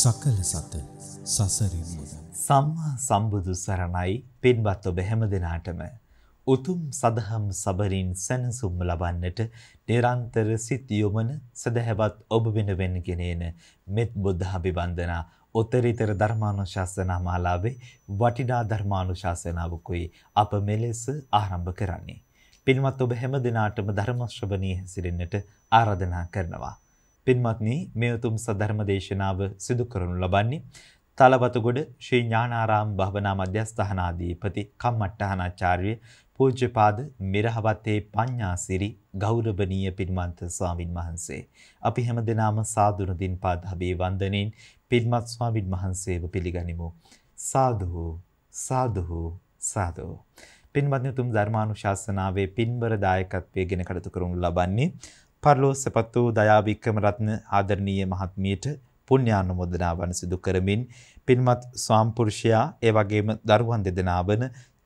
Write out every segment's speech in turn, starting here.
සකල සත සසරින් මුද සම්මා සම්බුදු සරණයි පින්වත් ඔබ හැම දිනාටම උතුම් සදහම් සබරින් සැනසුම් ලබන්නට නිරන්තර සිත යොමන සදහැවත් ඔබ වෙනුවෙන් ගෙනෙන මෙත් බුද්ධාභි වන්දනා උත්තරීතර ධර්මානුශාසනා මාලාවේ වටිනා ධර්මානුශාසනාවකුයි අප මෙලෙස ආරම්භ කරන්නේ පින්වත් ඔබ හැම දිනාටම ධර්ම ශ්‍රවණී හැසිරෙන්නට ආරාධනා කරනවා පින්වත්නි මේ උතුම් සධර්ම දේශනාව සිදු කරනු ලබන්නේ තලවතුගොඩ ශ්‍රී ඥානාරාම භවනා මධ්‍යස්ථානාධිපති කම්මට්ටහනාචාර්ය පූජ්‍යපාද මිරහවත්තේ පඤ්ඤාසිරි ගෞරවනීය පින්වන්ත ස්වාමින් වහන්සේ අපි හැමදෙනාම සාදුන දින් පාදහබේ වන්දනෙන් පින්වත් ස්වාමින් වහන්සේව පිළිගනිමු සාදු සාදු සාදු පින්වත්නි උතුම් ධර්මානුශාසනාවේ පින්බර දායකත්වයේ ගෙන කටයුතු කරනු ලබන්නේ පරලෝ සැපත් වූ දයාවික්‍රම රත්න ආදරණීය මහත්මියට පුණ්‍යානුමෝදනාවන් සිදු කරමින් පින්වත් ස්වාම්පුරුෂයා ඒ වගේම දරුවන් දෙදෙනා වන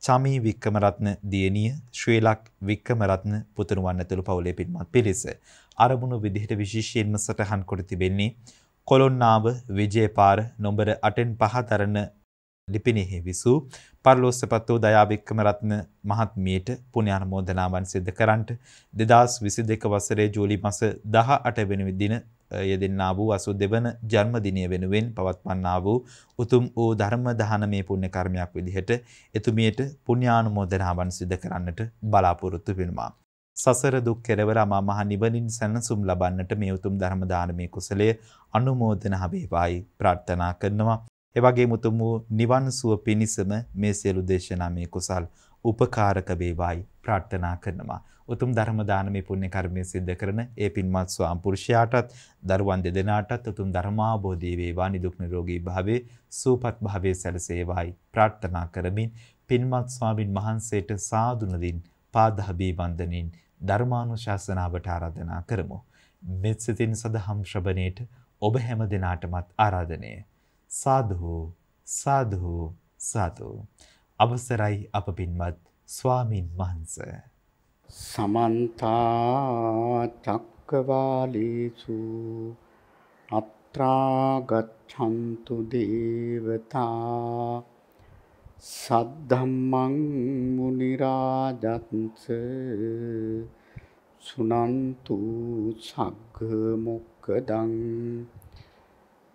චමී වික්‍රමරත්න දියණිය ශ්‍රීලක් වික්‍රමරත්න පුතුණුවන් ඇතුළු පවුලේ පින්වත් පිරිස අරමුණු විදිහට විශේෂයෙන්ම සටහන් කොට තිබෙන්නේ කොළොන්නාව විජේපාර නොම්බර 8න් 5 දරන ලිපිනෙහි විසූ පරලෝස්සපත් වූ දයාවික්කම රත්න මහත්මියට පුණ්‍යානුමෝදනාවන් සිද්ධ කරන්ට 2022 වසරේ ජූලි මාස 18 වෙනි දින යෙදෙන්නා වූ 82 වන ජන්මදිනය වෙනුවෙන් පවත්වන්නා වූ උතුම් වූ ධර්ම දානමේ පුණ්‍ය කර්මයක් විදිහට එතුමියට පුණ්‍යානුමෝදනාවන් සිද්ධ කරන්නට බලාපොරොත්තු වෙනවා. සසර දුක් කෙරවර අමා මහ නිවනින් සැනසුම් ලබන්නට මේ උතුම් ධර්ම දානමේ කුසලය අනුමෝදනා වේවායි ප්‍රාර්ථනා කරනවා. එවගේ මුතුම නිවන් සුව පිණිසම මේ සියලු දේශනා මේ කුසල් උපකාරක වේවායි ප්‍රාර්ථනා කරනවා. උතුම් ධර්ම දානමේ පුණ්‍ය කර්මය සිද්ධ කරන ඒ පින්වත් ස්වාම පුරුෂයාටත් දරුවන් දෙදෙනාටත් උතුම් ධර්මාභෝධී වේවා නිදුක් නිරෝගී භාවයේ සූපත් භාවයේ සැලසේවායි ප්‍රාර්ථනා කරමින් පින්වත් ස්වාමින් වහන්සේට සාදු නදින් පාදහබී වන්දනින් ධර්මානුශාසනාවට ආරාධනා කරමු. මෙත් සිතින් සදහම් ශ්‍රවණේට ඔබ හැම දිනාටමත් ආරාධනය. සාධෝ සාධෝ සාධෝ අවසරයි අප පින්වත් ස්වාමින් වහන්ස සමන්ත චක්කවාලේසු අත්‍රා ගච්ඡන්තු දේවතා සද්ධම්මං මුනි රාජත්ස සුනන්තු සග්ග මොක්කදං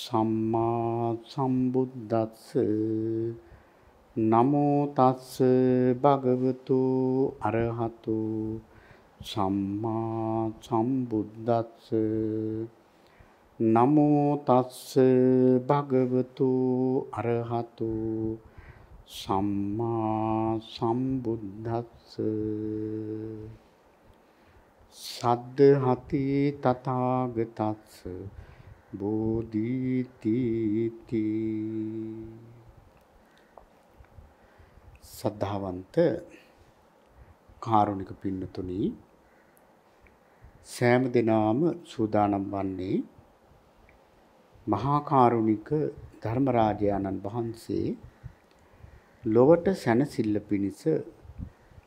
සම්මා සම්බුද්දස්ස නමෝ තස්ස භගවතු අරහතු සම්මා සම්බුද්දස්ස නමෝ තස්ස භගවතු අරහතු සම්මා සම්බුද්දස්ස සද්ද හති තථාගතස්ස බෝධීතිති සද්ධාවන්ත කාරුණික පින්නතුනි සෑම දිනාම සූදානම් වන්නේ මහා කාරුණික ධර්මරාජානන් වහන්සේ ලොවට සැනසෙල්ල පිණිස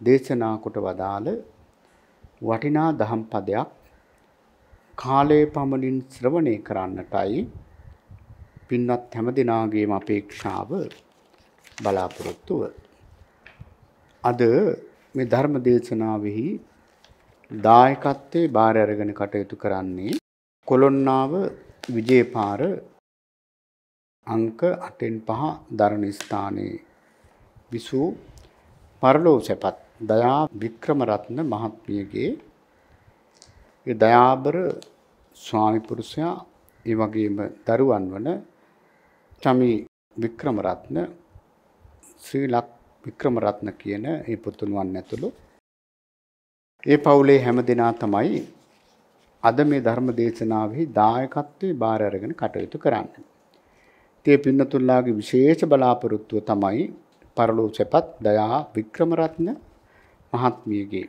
දේශනා කොට වදාළ වටිනා දහම් පදයක් කාලයේ පමණින් ශ්‍රවණය කරන්නටයි පින්වත් හැම දිනාගේම අපේක්ෂාව බලාපොරොත්තුව. අද මේ ධර්ම දේශනාවෙහි දායකත්වයේ බාර අරගෙන කටයුතු කරන්නේ කොළොන්නාව විජේපාර අංක 8න් 5 දරණ ස්ථානයේ විසූ පරලෝසපත් දයා වික්‍රමරත්න මහත්මියගේ ඒ දයාබර ස්වාමි පුරුෂයා ඒ වගේම දරුවන් වන චමි වික්‍රමරත්න ශ්‍රී ලක් වික්‍රමරත්න කියන ඒ පුතුණුවන් ඇතුළු ඒ පවුලේ හැම දෙනා තමයි අද මේ ධර්ම දේශනාවෙහි දායකත්වයේ බාර අරගෙන කටයුතු කරන්නේ. තේ පින්නතුල්ලාගේ විශේෂ බලාපොරොත්තුව තමයි පරලෝසෙපත් දයා වික්‍රමරත්න මහත්මියගේ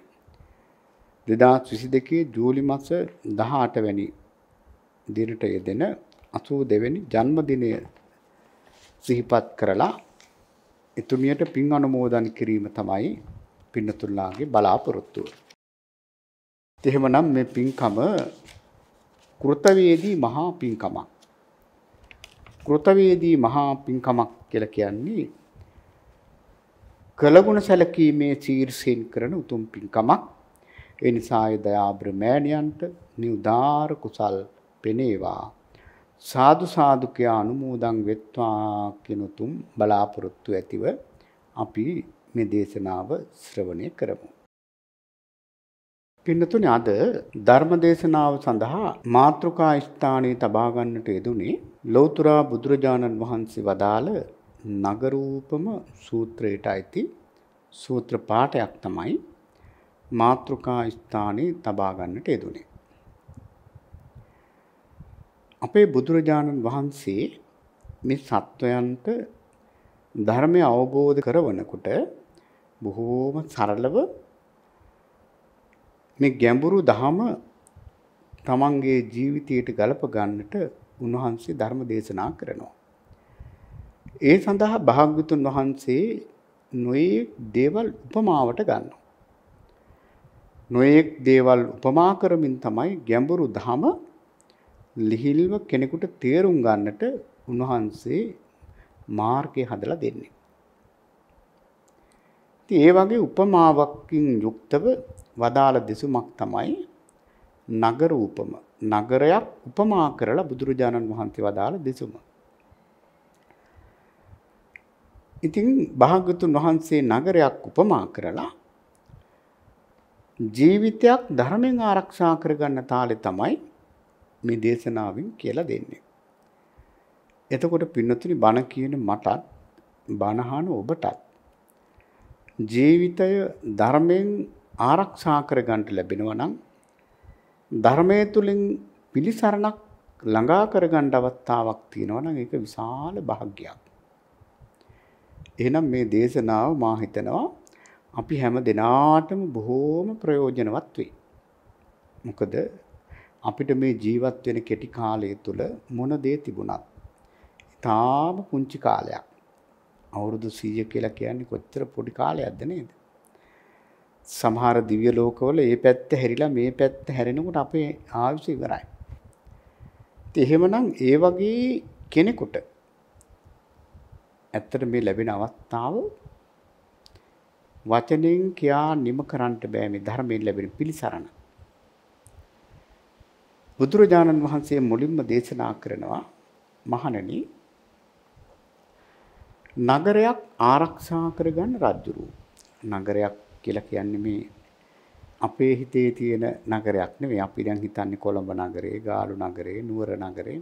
දෙදස් විසි දෙකේ ජූලි මස දහට වැනි දිනට යෙදෙන අසූ දෙවැනි ජන්මදිනය සිහිපත් කරලා එතුමියට පින් අනුමෝදන් කිරීම තමයි පින්නතුල්ලාගේ බලාපොරොත්තුව. එහෙමනම් මේ පින්කම කෘතවේදී මහා පින්කමක්. කෘතවේදී මහා පින්කමක් කියලා කියන්නේ කළගුණ සැලකීමේ ශීර්ෂයෙන් කරන උතුම් පින්කමක්. ඒ නිසා ඒ දයාබ්‍රමෑණියන්ට නිඋදාර කුසල් පෙනේවා. සාදු සාදු කියා අනුමෝදන් වෙත්වා කියන උතුම් බලාපොරොත්තු ඇතිව අපි මේ දේශනාව ශ්‍රවණය කරමු. පින්නතුනි අද ධර්ම දේශනාව සඳහා මාත්‍රකා ස්ථානයේ තබා ගන්නට යෙදුනේ ලෞතර බුදුරජාණන් වහන්සේ වදාළ නගරූපම සූත්‍රයට අයිති සූත්‍ර පාඨයක් තමයි මාතෘකා ස්ථානයේ තබා ගන්නට යෙදුනේ. අපේ බුදුරජාණන් වහන්සේ මේ සත්වයන්ට ධර්මය අවබෝධ කරවනකොට බොහෝම සරලව මේ ගැඹුරු දහම තමන්ගේ ජීවිතයට ගලප ගන්නට උන්වහන්සේ ධර්ම දේශනා කරනවා. ඒ සඳහා භාග්‍යතුන් වහන්සේ නොයේ දේවල් උපමාවට ගන්නවා. නොයෙක් දේවල් උපමා කරමින් තමයි ගැඹුරු ධම ලිහිල්ව කෙනෙකුට තේරුම් ගන්නට උන්වහන්සේ මාර්ගය හදලා දෙන්නේ. ඉතින් ඒ වගේ උපමාවකින් යුක්තව වදාළ දෙසුමක් තමයි නගර උපම. නගරයක් උපමා කරලා බුදුරජාණන් වහන්සේ වදාළ දෙසුම. ඉතින් භාගතුන් වහන්සේ නගරයක් උපමා කරලා ජීවිතයක් ධර්මයෙන් ආරක්ෂා කරගන්න තාලේ තමයි මේ දේශනාවෙන් කියලා දෙන්නේ. එතකොට පින්නතුනි බණ කියන මටත් බණහන ඔබටත් ජීවිතය ධර්මයෙන් ආරක්ෂා කරගන්න ලැබෙනවා නම් ධර්මයේ තුලින් පිළිසරණක් ළඟා කරගන්න අවස්ථාවක් තියෙනවා නම් ඒක විශාල භාග්යක්. එහෙනම් මේ දේශනාව මා හිතනවා අපි හැම දෙනාටම බොහෝම ප්‍රයෝජනවත් වෙයි. මොකද අපිට මේ ජීවත් වෙන කෙටි කාලය තුළ මොන දේ තිබුණත් තාම පුංචි කාලයක්. අවුරුදු 100 කියලා කියන්නේ කොච්චර පොඩි කාලයක්ද නේද? සමහර දිව්‍ය ලෝකවල මේ පැත්ත හැරිලා මේ පැත්ත හැරෙනකොට අපේ ආයුෂ ඉවරයි. එහෙමනම් ඒ වගේ කෙනෙකුට ඇත්තට මේ ලැබෙන අවස්ථාව වචනෙන් කියා නිම කරන්නට බෑ මේ ධර්මයෙන් ලැබෙන පිළිසරණ. බුදුරජාණන් වහන්සේ මුලින්ම දේශනා කරනවා මහණනි නගරයක් ආරක්ෂා කරගන්න රජුරු. නගරයක් කියලා කියන්නේ මේ අපේ හිතේ තියෙන නගරයක් නෙවෙයි. අපි දැන් හිතන්නේ කොළඹ නගරේ, ගාලු නගරේ, නුවර නගරේ.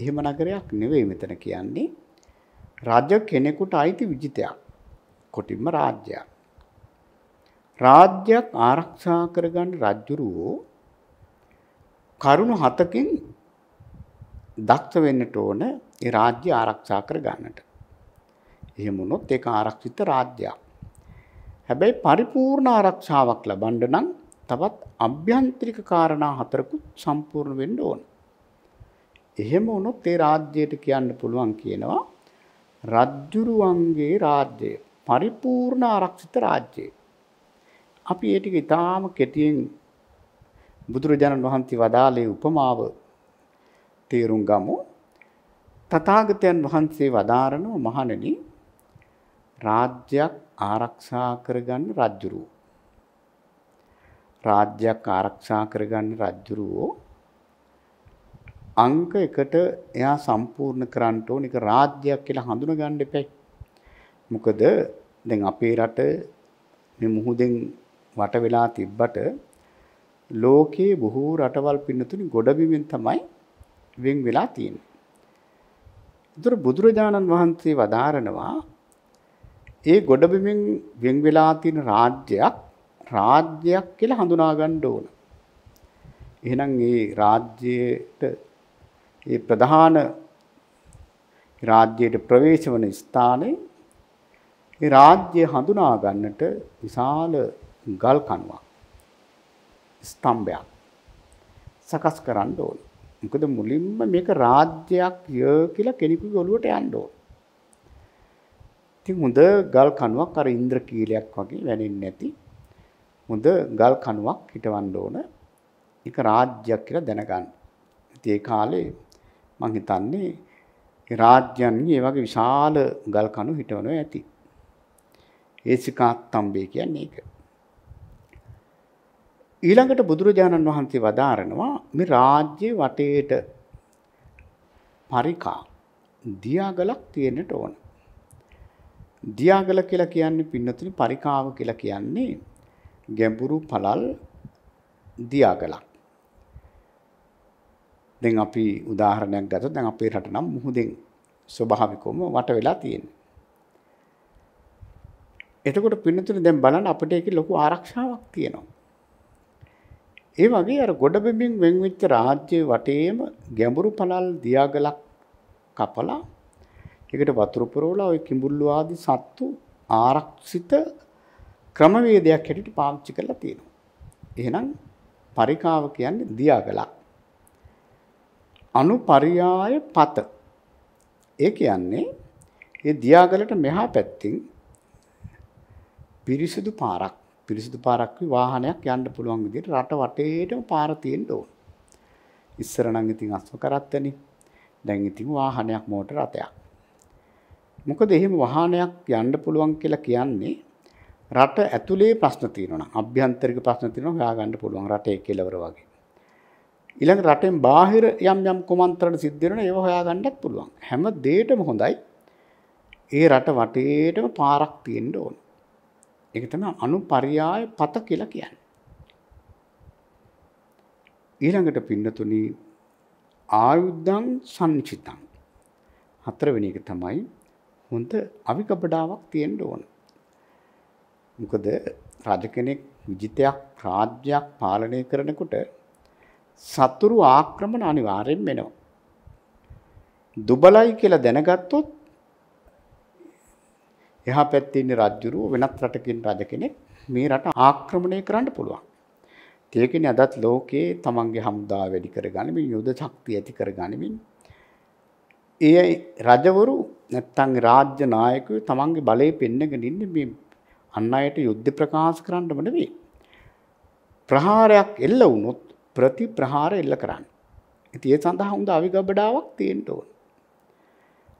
එහෙම නගරයක් නෙවෙයි මෙතන කියන්නේ. රජ කෙනෙකුට අයිති විජිතයක්. කොටින්ම රාජ්‍යයක්. රාජ්‍යයක් ආරක්ෂා කරගන්න රජුරෝ කරුණු හතකින් දක්ෂ වෙන්නට ඕන ඒ රාජ්‍ය ආරක්ෂා කරගන්නට. එහෙම වුණොත් ඒක ආරක්ෂිත රාජ්‍යයක්. හැබැයි පරිපූර්ණ ආරක්ෂාවක් ලබන්න නම් තවත් අභ්‍යන්තරික කාරණා හතරකුත් සම්පූර්ණ වෙන්න ඕන. එහෙම වුණොත් ඒ රාජ්‍යයට කියන්න පුළුවන් කියනවා රජ්ජුරුවන්ගේ රාජ්‍යය පරිපූර්ණ ආරක්ෂිත රාජ්‍යය. අපි ඒ ටික ඊටාම කෙටියෙන් බුදුරජාණන් වහන්සේ වදාළේ උපමාව තේරුම් ගමු. තථාගතයන් වහන්සේ වදාරන මහණෙනි රාජ්‍යයක් ආරක්ෂා කරගන්න රජුරුවෝ. රාජ්‍යයක් ආරක්ෂා කරගන්න රජුරුවෝ අංක එකට එයා සම්පූර්ණ කරන්න ඕන එක රාජ්‍යයක් කියලා හඳුනගන්න එපැයි. මොකද දැන් අපේ රට මේ මුහුදෙන් වට වෙලා තිබ්බට ලෝකයේ බොහෝ රටවල් පින්නතුනි ගොඩබිමින් තමයි වෙන් වෙලා තියෙන්නේ. ඒතර බුදුරජාණන් වහන්සේ වදාරනවා ඒ ගොඩබිමින් වෙන් වෙලා තියෙන රාජ්‍යයක් රාජ්‍යයක් කියලා හඳුනා ගන්න ඕන. එහෙනම් ඒ රාජ්‍යයට ඒ ප්‍රධාන රාජ්‍යයට ප්‍රවේශ වන ස්ථානයේ ඒ රාජ්‍ය හඳුනා ගන්නට විශාල ගල් කණුවක් ස්තම්භයක් සකස් කරන්න ඕන. මොකද මුලින්ම මේක රාජ්‍යයක් ය කියලා කෙනෙකුගේ ඔළුවට යන්න ඕන. ඉතින් හොඳ ගල් කණුවක් අර ඉන්ද්‍රකීලයක් වගේ වැනෙන්නේ නැති හොඳ ගල් කණුවක් හිටවන්න ඕන. ඒක රාජ්‍යයක් කියලා දැනගන්න. ඉතින් ඒ කාලේ මම හිතන්නේ රාජ්‍යන්නේ ඒ වගේ විශාල ගල් කණු හිටවනවා ඇති. ඒසිකාත්තම්බේ කියන්නේ ඒක. ඊළඟට බුදුරජාණන් වහන්සේ වදාරනවා මේ රාජ්‍ය වටේට පරිකා දියාගලක් තියෙන්නට ඕන. දියාගල කියලා කියන්නේ පින්නතුනි පරිකාව කියලා කියන්නේ ගැඹුරු පළල් දියාගලක්. දැන් අපි උදාහරණයක් ගත්තොත් දැන් අපේ රට නම් මුහුදෙන් ස්වභාවිකවම වට වෙලා තියෙනවා. එතකොට පින්නතුනේ දැන් බලන්න අපිට ඒකේ ලොකු ආරක්ෂාවක් තියෙනවා. ඒ වගේ අර ගොඩබිමින් වෙන්වෙච්ච රාජ්‍ය වටේම ගැඹුරු පළල් දියාගලක් කපලා ඒකට වතුර පුරවලා ওই කිඹුල්ලු ආදී සත්තු ආරක්ෂිත ක්‍රමවේදයක් හැටියට පාවිච්චි කරලා තියෙනවා. එහෙනම් පරිකාව කියන්නේ දියාගලක්. අනුපරියාය පත. ඒ කියන්නේ ඒ දියාගලට මෙහා පැත්තින් පිරිසිදු පාරක් පිරිසිදු පාරක් වාහනයක් යන්න පුළුවන් විදිහට රට වටේටම පාර තියෙන්න ඕන. ඉස්සර නම් ඉතින් අස්ව කරත්තනේ. දැන් ඉතින් වාහනයක් මෝටර රථයක්. මොකද එහෙම වාහනයක් යන්න පුළුවන් කියලා කියන්නේ රට ඇතුලේ ප්‍රශ්න තියෙනවා නම් අභ්‍යන්තරික ප්‍රශ්න තියෙනවා හොයාගන්න පුළුවන් රටේ කෙලවර වගේ. ඊළඟ රටෙන් බාහිර යම් යම් කුමන්ත්‍රණ සිද්ධ වෙනවා ඒව හොයාගන්නත් පුළුවන්. හැම දෙයකම හොඳයි. ඒ රට වටේටම පාරක් තියෙන්න ඕන. ඒක තමයි අනුපర్యాය පත කියලා කියන්නේ. ඊළඟට පින්නතුනි ආයුද්ධං සංචිතං හතරවෙනි එක තමයි හොඳ අවිකබඩාවක් තියෙන්න ඕන. මොකද රජ කෙනෙක් විජිතයක් රාජ්‍යයක් පාලනය කරනකොට සතුරු ආක්‍රමණ අනිවාර්යෙන් වෙනවා. දුබලයි කියලා දැනගත්තොත් එහා පැත්තේ ඉන්න රජුරුව වෙනත් රටකින් රජ කෙනෙක් මේ රට ආක්‍රමණය කරන්න පුළුවන්. ඒකනේ අදත් ලෝකයේ තමන්ගේ හමුදා වැඩි කරගනිමින් යුද ශක්තිය ඇති කරගනිමින් ඒ රජවරු නැත්තම් රාජ්‍ය නායකයෝ තමන්ගේ බලය පෙන්නගෙන ඉන්නේ මේ අන් අයට යුද්ධ ප්‍රකාශ කරන්නම නෙවෙයි ප්‍රහාරයක් එල්ල වුණොත් ප්‍රතිප්‍රහාර එල්ල කරන්න. ඉතින් ඒ සඳහා හොඳ අවිගබඩාවක් තියෙන්න ඕනේ.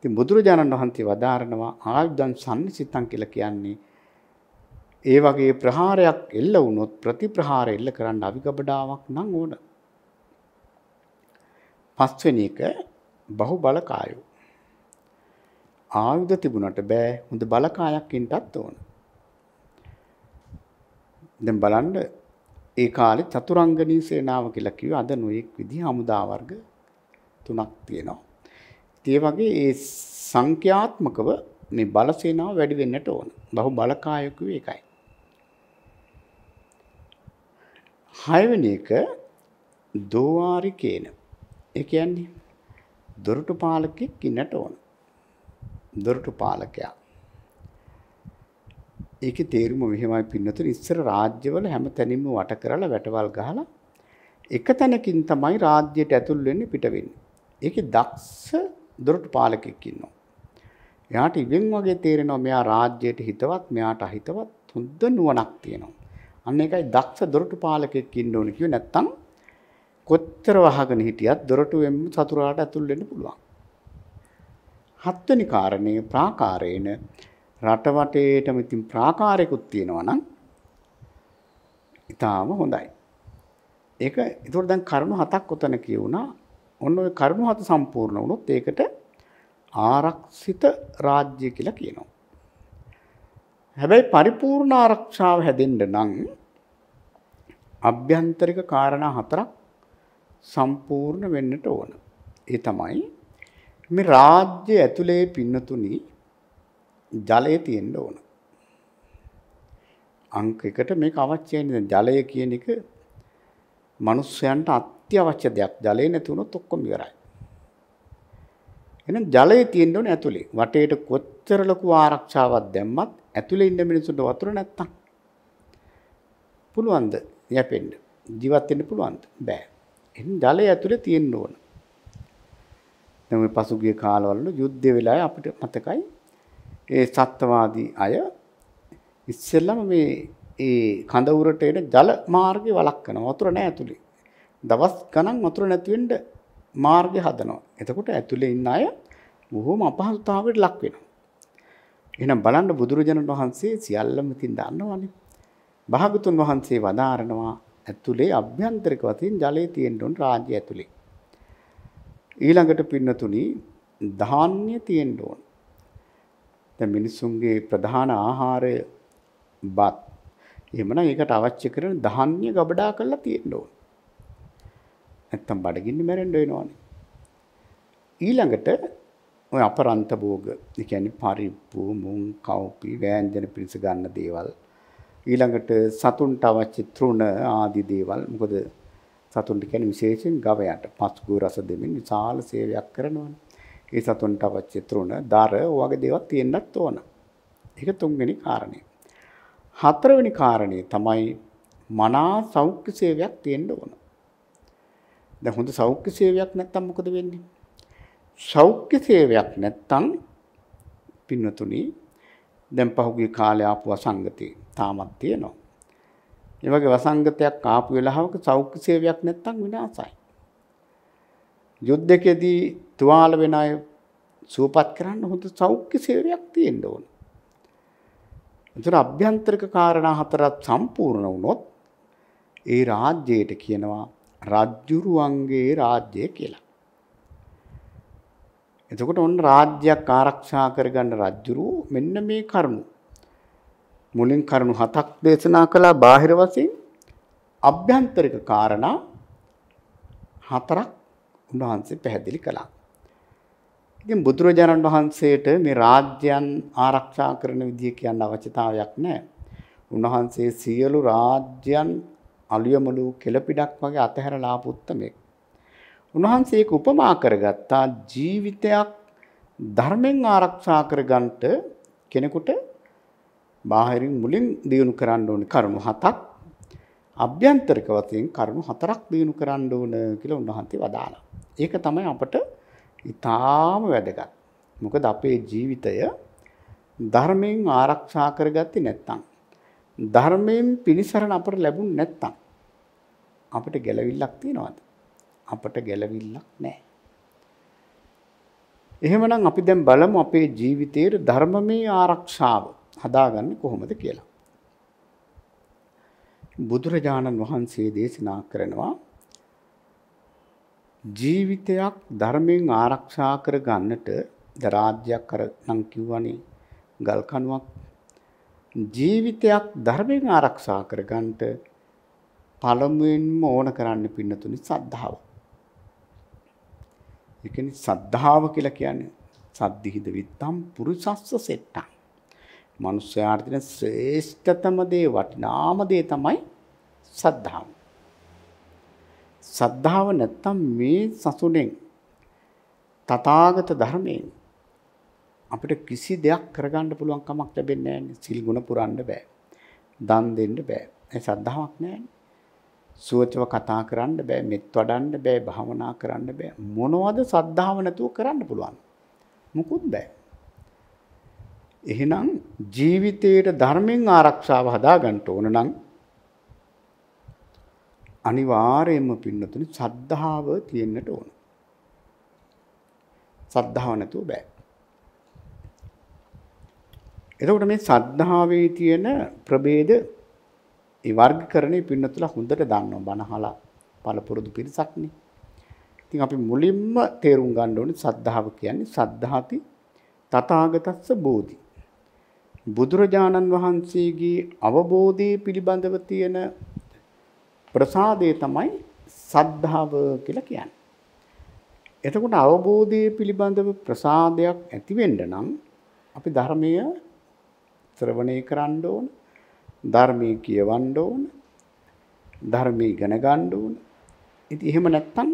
ඉතින් බුදුරජාණන් වහන්සේ වදාරනවා ආයුධං සම්නිසිතං කියලා කියන්නේ ඒ වගේ ප්‍රහාරයක් එල්ල වුණොත් ප්‍රතිප්‍රහාර එල්ල කරන්න අවිගබඩාවක් නම් ඕන. පස්වෙනි එක බහු බලකායෝ. ආයුධ තිබුණට බෑ හොඳ බලකායක් ඉන්නත් ඕන. දැන් බලන්න ඒ කාලේ චතුරංගනී සේනාව කියලා කිව්ව අද නොඑක් විදිහ හමුදා වර්ග තුනක් තියෙනවා. ඒ වගේ ඒ සංඛ්‍යාත්මකව මේ බලසේනාව වැඩි වෙන්නට ඕන. බහු බලකායකු එකයි. හයවෙනි එක දෝවාරිකේන. ඒ කියන්නේ දොරටු පාලකෙක් ඉන්නට ඕන. දොරටු පාලකයා. ඒකේ තේරුම මෙහෙමයි පින්නතුනි ඉස්සර රාජ්‍යවල හැම තැනින්ම වට කරලා වැටවල් ගහලා එක තැනකින් තමයි රාජ්‍යයට ඇතුල් වෙන්නේ පිට වෙන්නේ. ඒකේ දක්ෂ දොරටු පාලකෙක් ඉන්නවා. එයාට ඉවෙන් වගේ තේරෙනවා මෙයා රාජ්‍යයට හිතවත් මෙයාට අහිතවත් හොඳ නුවණක් තියෙනවා. අන්න ඒකයි දක්ෂ දොරටු පාලකෙක් ඉන්න ඕනේ කිව්වේ නැත්තම් කොච්චර වහගෙන හිටියත් දොරටුවෙන් සතුරාට ඇතුල් වෙන්න පුළුවන්. හත්වෙනි කාරණය ප්‍රාකාරේන රටවටේටම ඉතින් ප්‍රාකාරයකුත් තියෙනවා නම් ඊටාම හොඳයි. ඒක ඒතකොට දැන් කරුණු හතක් උතන කියුණා ඔන්න ඔය කරුණු හත සම්පූර්ණ වුණොත් ඒකට ආරක්ෂිත රාජ්‍ය කියලා කියනවා. හැබැයි පරිපූර්ණ ආරක්ෂාව හැදෙන්න නම් අභ්‍යන්තරික කාරණා හතරක් සම්පූර්ණ වෙන්නට ඕන. ඒ තමයි මේ රාජ්‍ය ඇතුලේ පින්නතුනි ජලය තියෙන්න ඕන. අංක එකට මේක අවශ්‍යයි නේද? ජලය කියන එක මිනිස්යන්ට අත්‍යවශ්‍ය දෙයක්. ජලය නැති වුණොත් ඔක්කොම ඉවරයි. එහෙනම් ජලය තියෙන්න ඕනේ ඇතුලේ. වටේට කොච්චර ලොකු ආරක්ෂාවක් දැම්මත් ඇතුලේ ඉන්න මිනිසුන්ට වතුර නැත්තම් පුළුවන්ද යැපෙන්න? ජීවත් වෙන්න පුළුවන්ද? බෑ. එහෙනම් ජලය ඇතුලේ තියෙන්න ඕන. දැන් මේ පසුගිය කාලවල යුද්ධ වෙලාවේ අපිට මතකයි ඒ සත්ත්වවාදී අය ඉස්සෙල්ලම මේ ඒ කඳවුරට එන ජල මාර්ගේ වළක්වනවා. වතුර නැහැ ඇතුලේ. දවස් ගණන් වතුර නැති වෙන්න මාර්ගය හදනවා. එතකොට ඇතුලේ ඉන්න අය බොහොම අපහසුතාවයකට ලක් වෙනවා. එහෙනම් බලන්න බුදුරජාණන් වහන්සේ සියල්ලම තින් දන්නවනේ. භාගතුන් වහන්සේ වදාරනවා ඇතුලේ අභ්‍යන්තරික වශයෙන් ජලය තියෙන්න ඕන රාජ්‍ය ඇතුලේ. ඊළඟට පින්නතුනි ධාන්‍ය තියෙන්න ඕන. දැන් මිනිසුන්ගේ ප්‍රධාන ආහාරය බත් එහෙමනම් ඒකට අවශ්‍ය කරන ධාන්‍ය ගබඩා කරලා තියෙන්න ඕන. නැත්තම් බඩගින්න මැරෙන්න වෙනවනේ. ඊළඟට ඔය අපරන්ත භෝග, ඒ කියන්නේ පරිප්පු, මුං, කව්පි, වෑංජන පිරිස ගන්න දේවල්. ඊළඟට සතුන්ට අවශ්‍ය තෘණ ආදී දේවල්. මොකද සතුන්ට කියන්නේ විශේෂයෙන් ගවයාට පස්කු රස දෙමින් විශාල සේවයක් කරනවනේ. ඒ සතුන්ට අවශ්‍ය තෘණ, දර, ඔයගේ දේවල් තියෙන්නත් ඕන. ඒක තුන්වෙනි කාරණේ. හතරවෙනි කාරණේ තමයි මනා සෞඛ්‍ය සේවයක් තියෙන්න ඕන. දැන් හොඳ සෞඛ්‍ය සේවයක් නැත්තම් මොකද වෙන්නේ? සෞඛ්‍ය සේවයක් නැත්තම් පින්නතුනි දැන් පහුගිය කාලේ ආපු වසංගතේ තාමත් තියෙනවා. ඒ වගේ වසංගතයක් ආපු වෙලාවක සෞඛ්‍ය සේවයක් නැත්තම් විනාසයි. යුද්ධකෙදී තුවාල වෙන අය සුවපත් කරන්න හොඳ සෞඛ්‍ය සේවයක් තියෙන්න ඕන. එතන අභ්‍යන්තරික කාරණා හතරත් සම්පූර්ණ වුණොත් ඒ රාජ්‍යයට කියනවා රජ්ජුරුවන්ගේ රාජ්‍යය කියලා. එතකොට ඔන්න රාජ්‍යයක් ආරක්ෂා කරගන්න රජ්ජුරුව මෙන්න මේ කරුණු. මුලින් කරුණු හතක් දේශනා කළා බාහිර වශයෙන් අභ්‍යන්තරික කාරණා හතරක් උන්වහන්සේ පැහැදිලි කළා. ඉතින් බුදුරජාණන් වහන්සේට මේ රාජ්‍යයන් ආරක්ෂා කරන විදිය කියන්න අවශ්‍යතාවයක් නැහැ. උන්වහන්සේ සියලු රාජ්‍යයන් අලියමලු කෙළපිඩක් වගේ අතහැරලා පුත්තමෙක්. උන්වහන්සේ උපමා කරගත්තා ජීවිතයක් ධර්මයෙන් ආරක්ෂා කරගන්නට කෙනෙකුට බාහිරින් මුලින් දියුණු කරන්න ඕනේ කරුණු හතක් අභ්‍යන්තරික වශයෙන් කරුණු හතරක් දියුණු කරන්න ඕන කියලා උන්වහන්සේ වදාළා. ඒක තමයි අපට ඉතාම වැදගත්. මොකද අපේ ජීවිතය ධර්මයෙන් ආරක්ෂා කරගත්තේ නැත්නම් ධර්මයෙන් පිනිසරණ අපට ලැබුණ නැත්නම් අපිට ගැලවිල්ලක් තියනවද? අපට ගැලවිල්ලක් නැහැ. එහෙමනම් අපි දැන් බලමු අපේ ජීවිතයේ ධර්මමය ආරක්ෂාව හදාගන්නේ කොහොමද කියලා. බුදුරජාණන් වහන්සේ දේශනා කරනවා ජීවිතයක් ධර්මයෙන් ආරක්ෂා කර ගන්නට දරාජ්‍යයක් කර නම් කිව්වනේ ගල් කණුවක් ජීවිතයක් ධර්මයෙන් ආරක්ෂා කර ගන්නට පළමුවෙන්ම ඕන කරන්න පින්නතුනි සද්ධාව. ඒ කියන්නේ සද්ධාව කියලා කියන්නේ සද්ධිහිද විත්තම් පුරුසස්ස සෙට්ටං. මනුස්සයාට තියෙන ශ්‍රේෂ්ඨතම දේ වටිනාම දේ තමයි සද්ධාව. සද්ධාව නැත්තම් මේ සසුනෙන් තථාගත ධර්මයෙන් අපිට කිසි දෙයක් කරගන්න පුළුවන් කමක් ලැබෙන්නේ නැහැ. සිල් ගුණ පුරන්න බෑ. දන් දෙන්න බෑ. ඒ සද්ධාාවක් නැහැ. සුවචව කතා කරන්න බෑ, මෙත් වඩන්න බෑ, භාවනා කරන්න බෑ. මොනවද සද්ධාව නැතුව කරන්න පුළුවන්? මුකුත් බෑ. එහෙනම් ජීවිතයේ ධර්මයෙන් ආරක්ෂාව හදාගන්න ඕන නම් අනිවාර්යයෙන්ම පින්නතුනි සද්ධාව තියෙන්නට ඕන. සද්ධාව නැතුව බෑ. එතකොට මේ සද්ධාවේ තියෙන ප්‍රභේද ඒ වර්ගකරණේ පින්නතුලා හොඳට දන්නවා බනහලා පළපුරුදු පිරිසක්නේ. ඉතින් අපි මුලින්ම තේරුම් ගන්න ඕනේ සද්ධාව කියන්නේ සද්ධාති තථාගතස්ස බෝධි. බුදුරජාණන් වහන්සේගේ අවබෝධය පිළිබඳව තියෙන ප්‍රසාදය තමයි සද්ධාව කියලා කියන්නේ. එතකොට අවබෝධය පිළිබඳව ප්‍රසාදයක් ඇතිවෙන්න නම් අපි ධර්මය ශ්‍රවණය කරන්න ඕන. ධර්මයේ කියවන්න ඕන. ධර්මයේ ඉගෙන ගන්න ඕන. ඉතින් එහෙම නැත්නම්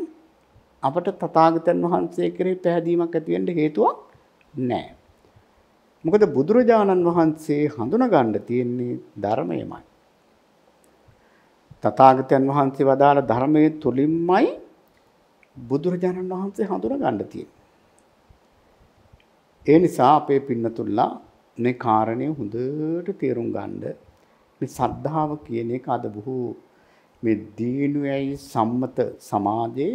අපට තථාගතයන් වහන්සේ කෙරෙහි පැහැදීමක් ඇති වෙන්න හේතුවක් නැහැ. මොකද බුදුරජාණන් වහන්සේ හඳුනා ගන්න තියෙන්නේ ධර්මයමයි. තථාගතයන් වහන්සේ වදාළ ධර්මයේ තුලින්මයි බුදුරජාණන් වහන්සේ හඳුනගන්න තියෙන්නේ. ඒ නිසා අපේ පින්නතුල්ලා මේ කාරණය හොඳට තේරුම් ගන්න මේ සද්ධාව කියන එක අද බොහෝ මේ දීනුවයි සම්මත සමාජයේ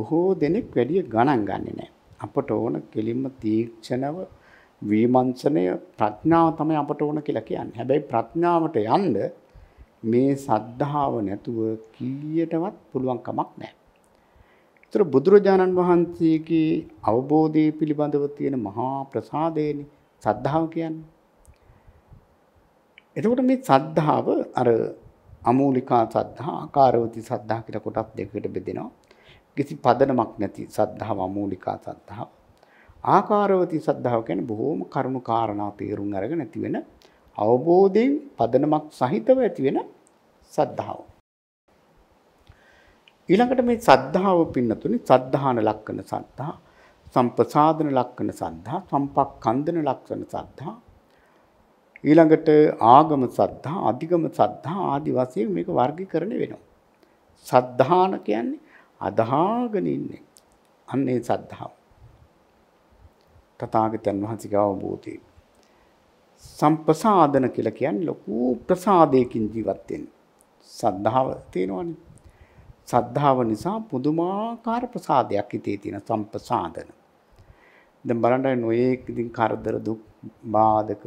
බොහෝ දෙනෙක් වැඩි ගණන් ගන්නේ නැහැ. අපට ඕන කෙලින්ම තීක්ෂණව විමර්ශනය ප්‍රඥාව තමයි අපට ඕන කියලා කියන්නේ. හැබැයි ප්‍රඥාවට යන්න මේ සද්ධාව නැතුව කීයටවත් පුළුවන් කමක් නැහැ. ඒතර බුදුරජාණන් වහන්සේගේ අවබෝධය පිළිබඳව තියෙන මහා ප්‍රසාදයනේ සද්ධාව කියන්නේ. එතකොට මේ සද්ධාව අර අමූලිකා සද්ධා, ආකාරවති සද්ධා කියලා කොටස් දෙකකට බෙදෙනවා. කිසි පදනමක් නැති සද්ධාව අමූලිකා සද්ධාව. ආකාරවති සද්ධාව කියන්නේ බොහොම කරුණු කාරණා තේරුම් අරගෙන නැති වෙන අවබෝධයෙන් පදනමක් සහිතව ඇති වෙන සද්ධාව. ඊළඟට මේ සද්ධාව පින්නතුනේ සද්ධාන ලක්කන සද්ධා, සම්පසාදන ලක්කන සද්ධා, සම්පක්ඛන්දන ලක්කන සද්ධා. ඊළඟට ආගම සද්ධා, අධිගම සද්ධා ආදි වශයෙන් මේක වර්ගීකරණය වෙනවා. සද්ධාන කියන්නේ අදහාගෙන ඉන්නේ. අන්නේ සද්ධාව. තථාගතයන් වහන්සේගේ අවබෝධය සම්ප්‍රසාදන කියලා කියන්නේ ලොකු ප්‍රසාදයකින් ජීවත් වෙන. සද්ධාව තියෙනවනේ. සද්ධාව නිසා පුදුමාකාර ප්‍රසාදයක් හිතේ තියෙන සම්ප්‍රසාදන. දැන් බලන්න නොයේක් ඉතින් කරදර දුක් බාධක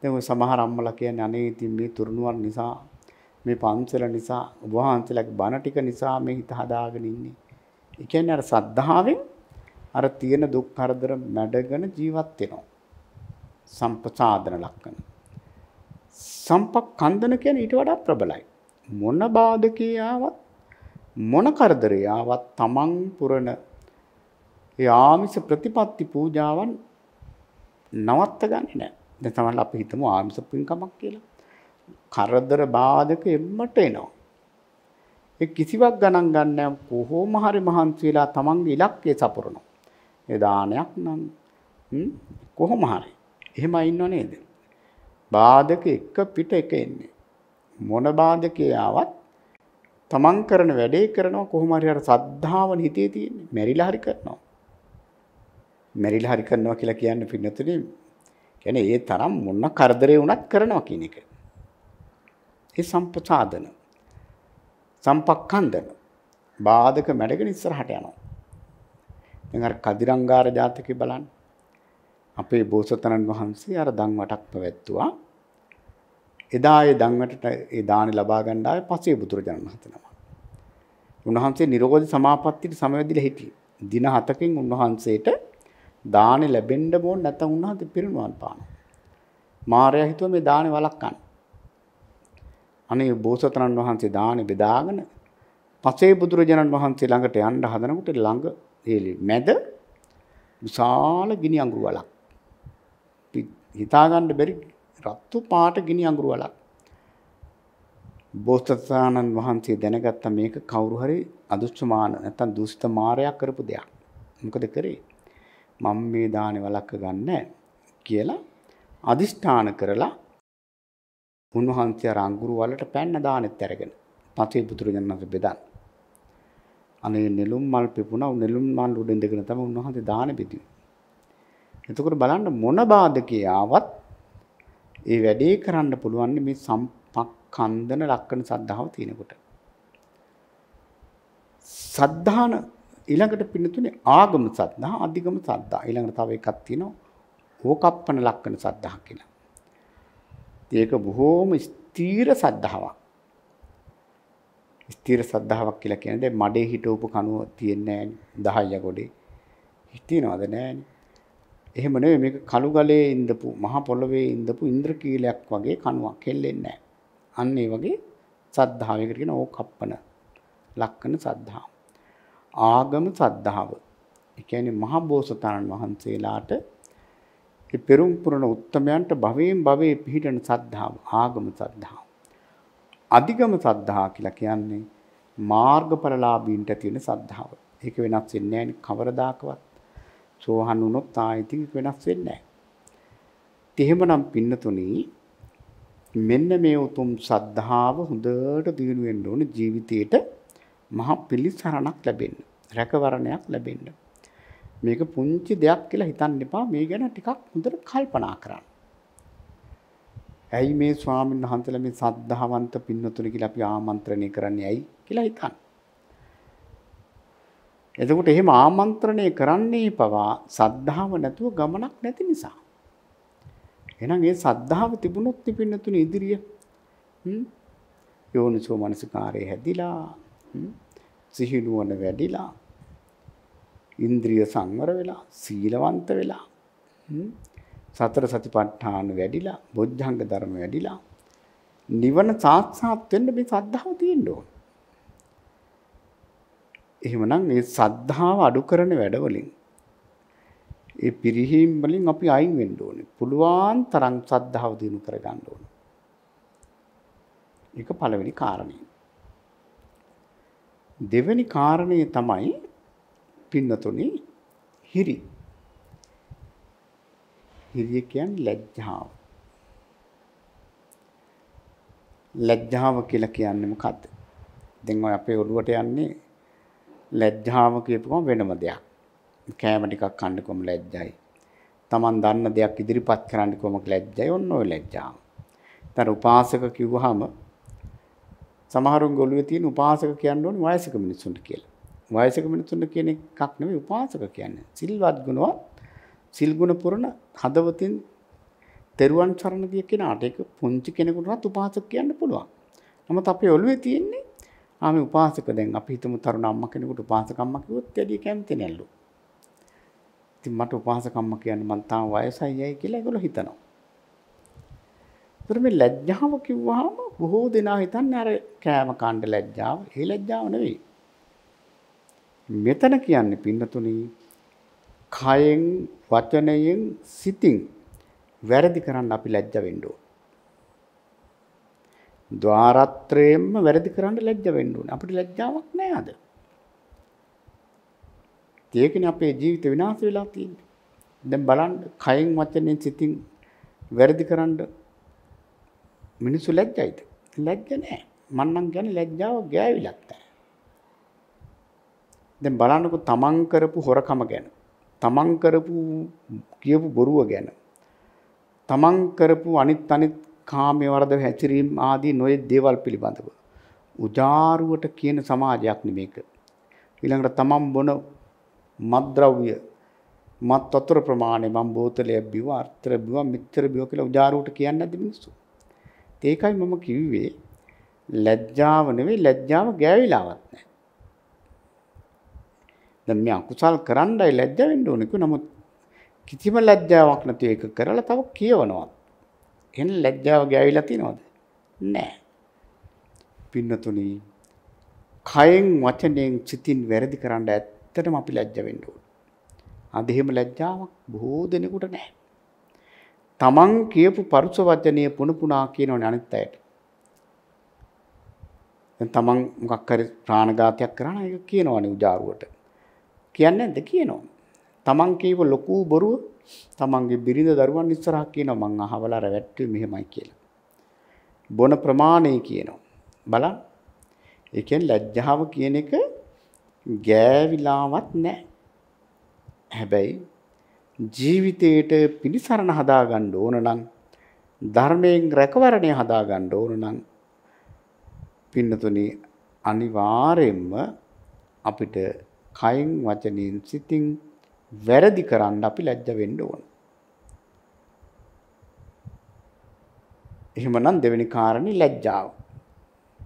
දැන් ඔය සමහර අම්මලා කියන්නේ අනේ ඉතින් මේ තුරුණුවන් නිසා මේ පන්සල නිසා වහන්සලගේ බණ ටික නිසා මේ හිත හදාගෙන ඉන්නේ. ඒ කියන්නේ අර සද්ධාවෙන් අර තියෙන දුක් කරදර මැඩගෙන ජීවත් වෙනවා. සම්පසාදන ලක්කන. සම්පක් කන්දන කියන ඊට වඩා ප්‍රබලයි. මොන බාධකයාවත් මොන කරදරයාවත් තමන් පුරණ ආමිස ප්‍රතිපත්ති පූජාවන් නවත්ත ගන්නේ නැහැ. දැන් තමයි අපි හිතමු ආමිස පින්කමක් කියලා. කරදර බාධක එම්මට එනවා. ඒ කිසිවක් ගණන් ගන්න කොහොම හරි මහන්සි වෙලා තමන්ගේ ඉලක්කය සපුරනවා. ඒ දානයක් නම් කොහොම හරි එහෙම ඉන්නව නේද? බාධක එක පිට එක එන්නේ. මොන බාධකේ ආවත් තමන් කරන වැඩේ කරනවා කොහොම හරි අර සද්ධාවන හිතේ තියෙන්නේ. මෙරිලා හරි කරනවා. මෙරිලා හරි කරනවා කියලා කියන්නේ පින්නතුනේ කියන්නේ ඒ තරම් මොන කරදරේ වුණත් කරනවා කියන එක. ඒ සම්පසාදන සම්පක්ඛන්දන බාධක මැඩගෙන ඉස්සරහට යනවා. දැන් අර කදිරංගාර ජාතකේ බලන්න. අපේ බෝසතනන් වහන්සේ අර දන්වටක් පැවැත්තුවා. එදා ඒ දන්වටට ඒ දානි ලබා ගන්න ආයේ පසේ බුදුරජාණන් වහන්සේනවා. උන්වහන්සේ නිරෝධ සමාපත්තියට සමවැදිලා හිටියේ. දින 7කින් උන්වහන්සේට දානි ලැබෙන්න ඕන නැත්නම් උන්වහන්සේ පිරිනුවන් පානවා. මාරයා හිතුව මේ දානි වළක්වන්න. අනේ බෝසතනන් වහන්සේ දානි බෙදාගෙන පසේ බුදුරජාණන් වහන්සේ ළඟට යන්න හදනකොට ළඟ ඒ මැද විශාල ගිනි අඟුරු වලක් හිතාගණ්ඩ බැරි රත්තු පාට ගිනි අඟුරුවලක්. බෝස්තථානන් වහන්සේ දැනගත්ත මේක කවුරු හරි අදුෂ්ඨමාන නැත්තම් දුෂ්ට මාරයක් කරපු දෙයක්. මොකද කරේ? මම මේ දානේ වලක්ක ගන්නෑ කියලා අදිෂ්ඨාන කරලා උන්වහන්සේ අර අඟුරු වලට පැන්න දානෙත් අරගෙන පතේ බුදුරජාණන්ට බෙදන්. අනේ නෙළුම් මල් පිපුණා උ නෙළුම් මල් උඩ ඉඳගෙන තමයි උන්වහන්සේ දාන බෙදුවේ. එතකොට බලන්න මොන බාධකේ ආවත් ඒ වැඩේ කරන්න පුළුවන් මේ සම්පක්ඛන්දන ලක්ෂණ සද්ධාව තියෙනකොට. සද්ධාන ඊළඟට පින්නතුනේ ආගම සද්ධා අධිගම සද්ධා ඊළඟට තව එකක් තියෙනවා ඕකප්පන ලක්ෂණ සද්ධා කියලා. ඒක බොහෝම ස්ථීර සද්ධාවක්. ස්ථීර සද්ධාවක් කියලා කියන්නේ මඩේ හිටවපු කණුව තියන්නේ නැහැ 10 ගොඩේ. හිටිනවද නැහැනේ. එහෙම නෙවෙයි මේක කළු ගලේ ඉඳපු මහ පොළවේ ඉඳපු ඉන්ද්‍රකීලයක් වගේ කණුවක් හෙල්ලෙන්නේ අන්න ඒ වගේ සද්ධාවයකට කියන ඕකප්පන ලක්කන සද්ධාව. ආගම සද්ධාව. ඒ කියන්නේ මහ බෝසතාණන් වහන්සේලාට ඒ පෙරම් පුරණ උත්තමයන්ට භවයෙන් භවයේ පිහිටන සද්ධාව ආගම සද්ධාව. අධිගම සද්ධා කියලා කියන්නේ මාර්ගඵලලාභීන්ට තියෙන සද්ධාව. ඒක වෙනස් වෙන්නේ නැහැ කවරදාකවත්. සෝහන් වුණොත් ආයිති වෙනස් වෙන්නේ නැහැ. එහෙමනම් පින්නතුනි මෙන්න මේ උතුම් සද්ධාව හොඳට දිනු වෙන්න ඕනේ ජීවිතේට මහ පිළිසරණක් ලැබෙන්න, රැකවරණයක් ලැබෙන්න. මේක පුංචි දෙයක් කියලා හිතන්න එපා. මේ ගැන ටිකක් හොඳට කල්පනා කරන්න. ඇයි මේ ස්වාමීන් වහන්සේලා මේ සද්ධාවන්ත පින්නතුනි කියලා අපි ආමන්ත්‍රණය කරන්නේ ඇයි කියලා හිතන්න. එතකොට එහෙම ආමන්ත්‍රණය කරන්නේ පවා සද්ධාව නැතුව ගමනක් නැති නිසා. එහෙනම් ඒ සද්ධාව තිබුණොත් තිබෙන්නතුනේ ඉදිරිය. යෝනිසෝ මනසිකාරයේ හැදිලා සිහිනුවන වැඩිලා ඉන්ද්‍රිය සංවර වෙලා සීලවන්ත වෙලා සතර සතිපට්ඨාන වැඩිලා බොද්ධංග ධර්ම වැඩිලා නිවන සාක්ෂාත් වෙන්න මේ සද්ධාව තියෙන්න ඕන. එහෙමනම් ඒ සද්ධාව අඩු කරන වැඩවලින් ඒ පිරිහීම් වලින් අපි අයින් වෙන්න ඕනේ. පුළුවන් තරම් සද්ධාව දිනු කරගන්න ඕනේ. ඒක පළවෙනි කාරණේ. දෙවෙනි කාරණේ තමයි පින්නතුනි හිරි. හිරිය කියන්නේ ලැජ්ජාව. ලැජ්ජාව කියලා කියන්නේ මොකද්ද? දැන් ඔය අපේ ඔළුවට යන්නේ ලැජ්ජාව කියපුවම වෙනම දෙයක්. කෑම ටිකක් කන්නකොම ලැජ්ජයි. Taman දන්න දෙයක් ඉදිරිපත් කරන්නකොම ලැජ්ජයි. ඔන්න ඔය ලැජ්ජාව. දැන් උපාසක කිව්වහම සමහරුන් ගොළුවේ තියෙන උපාසක කියන්න ඕනේ වයසක මිනිස්සුන්ට කියලා. වයසක මිනිස්සුන්ට කියන එකක් නෙමෙයි උපාසක කියන්නේ. සිල්වත් ගුණවත් සිල් ගුණ පුරන හදවතින් තෙරුවන් සරණ ගිය කෙනාට ඒක පුංචි කෙනෙකුටවත් උපාසක කියන්න පුළුවන්. නමුත් අපේ ඔළුවේ තියෙන්නේ ආම උපාසක දැන් අපි හිතමු තරුණ අම්මා කෙනෙකුට උපාසකම්ම කිව්වොත් කැඩිය කැමති නැල්ලු. ඉතින් මට උපාසකම්ම කියන්නේ මං තාම වයසයි යයි කියලා ඒගොල්ලෝ හිතනවා. ඒතර මේ ලැජ්ජාව කිව්වහම බොහෝ දෙනා හිතන්නේ අර කෑම කාණ්ඩ ලැජ්ජාව. ඒ ලැජ්ජාව නෙවෙයි. මෙතන කියන්නේ පින්නතුනි කයෙන් වචනයෙන් සිතින් වැරදි කරන්න අපි ලැජ්ජ වෙන්න ඕන. ద్వාරත්‍රයෙන්ම වැරදි කරන්න ලැජ්ජ වෙන්න ඕනේ. අපිට ලැජ්ජාවක් නෑ අද. ඒකනේ අපේ ජීවිත විනාශ වෙලා තියෙන්නේ. දැන් බලන්න කයෙන් වචනෙන් සිතින් වැරදි කරන්න මිනිස්සු ලැජ්ජයිද? ලැජ්ජ නෑ. මං නම් කියන්නේ ලැජ්ජාව ගෑවිලක් නැහැ. දැන් බලන්නකො තමන් කරපු හොරකම ගැන. තමන් කරපු කියපු බොරුව ගැන. තමන් කරපු අනිත් අනිත් කාමයේ වරද හැසිරීම ආදී නොයේ දේවල් පිළිබඳව උජාරුවට කියන සමාජයක් නෙමේක. ඊළඟට තමන් බොන මත්ද්‍රව්‍ය මත් වතුර ප්‍රමාණය මම බෝතලයක් බිව්වා අර්ථර බිව්වා මිත්‍ර බිව්වා කියලා උජාරුවට කියන්නේ නැද්ද මිනිස්සු? ඒකයි මම කිව්වේ ලැජ්ජාව නෙවෙයි ලැජ්ජාව ගෑවිලාවක් නැහැ. දැන් මේ අකුසල් කරන්නයි ලැජ්ජා වෙන්න ඕනේ කිව්ව නමුත් කිසිම ලැජ්ජාවක් නැති එක කරලා තව කියවනවා. එන ලැජ්ජාව ගෑවිලා තියෙනවද? නෑ. පින්නතුනි කයෙන් වචනයෙන් සිතින් වැරදි කරන්න ඇත්තටම අපි ලැජ්ජ වෙන්න ඕන. අද එහෙම ලැජ්ජාවක් බොහෝ දෙනෙකුට නැහැ. තමන් කියපු පරුස වචනය පුනපුනා කියනවනේ අනිත් අයට. දැන් තමන් මොකක් හරි ප්‍රාණඝාතයක් කරා නම් ඒක කියනවනේ උජාරුවට. කියන්නේ නැද්ද? කියනවා. තමන් කීව ලොකු බොරුව තමන්ගේ බිරිඳ දරුවන් ඉස්සරහා කියනවා මං අහවල අර වැට්ටුවේ මෙහෙමයි කියලා. බොන ප්‍රමාණය කියනවා. බලන්න. ඒ කියන්නේ ලැජ්ජාව කියන එක ගෑවිලාවත් නැහැ. හැබැයි ජීවිතේට පිළිසරණ හදාගන්න ඕන නම් ධර්මයෙන් රැකවරණය හදාගන්න ඕන නම් පින්නතුනි අනිවාර්යෙන්ම අපිට කයින් වචනින් සිතින් වැරදි කරන්න අපි ලැජ්ජ වෙන්න ඕන. එහෙමනම් දෙවෙනි කාරණේ ලැජ්ජාව.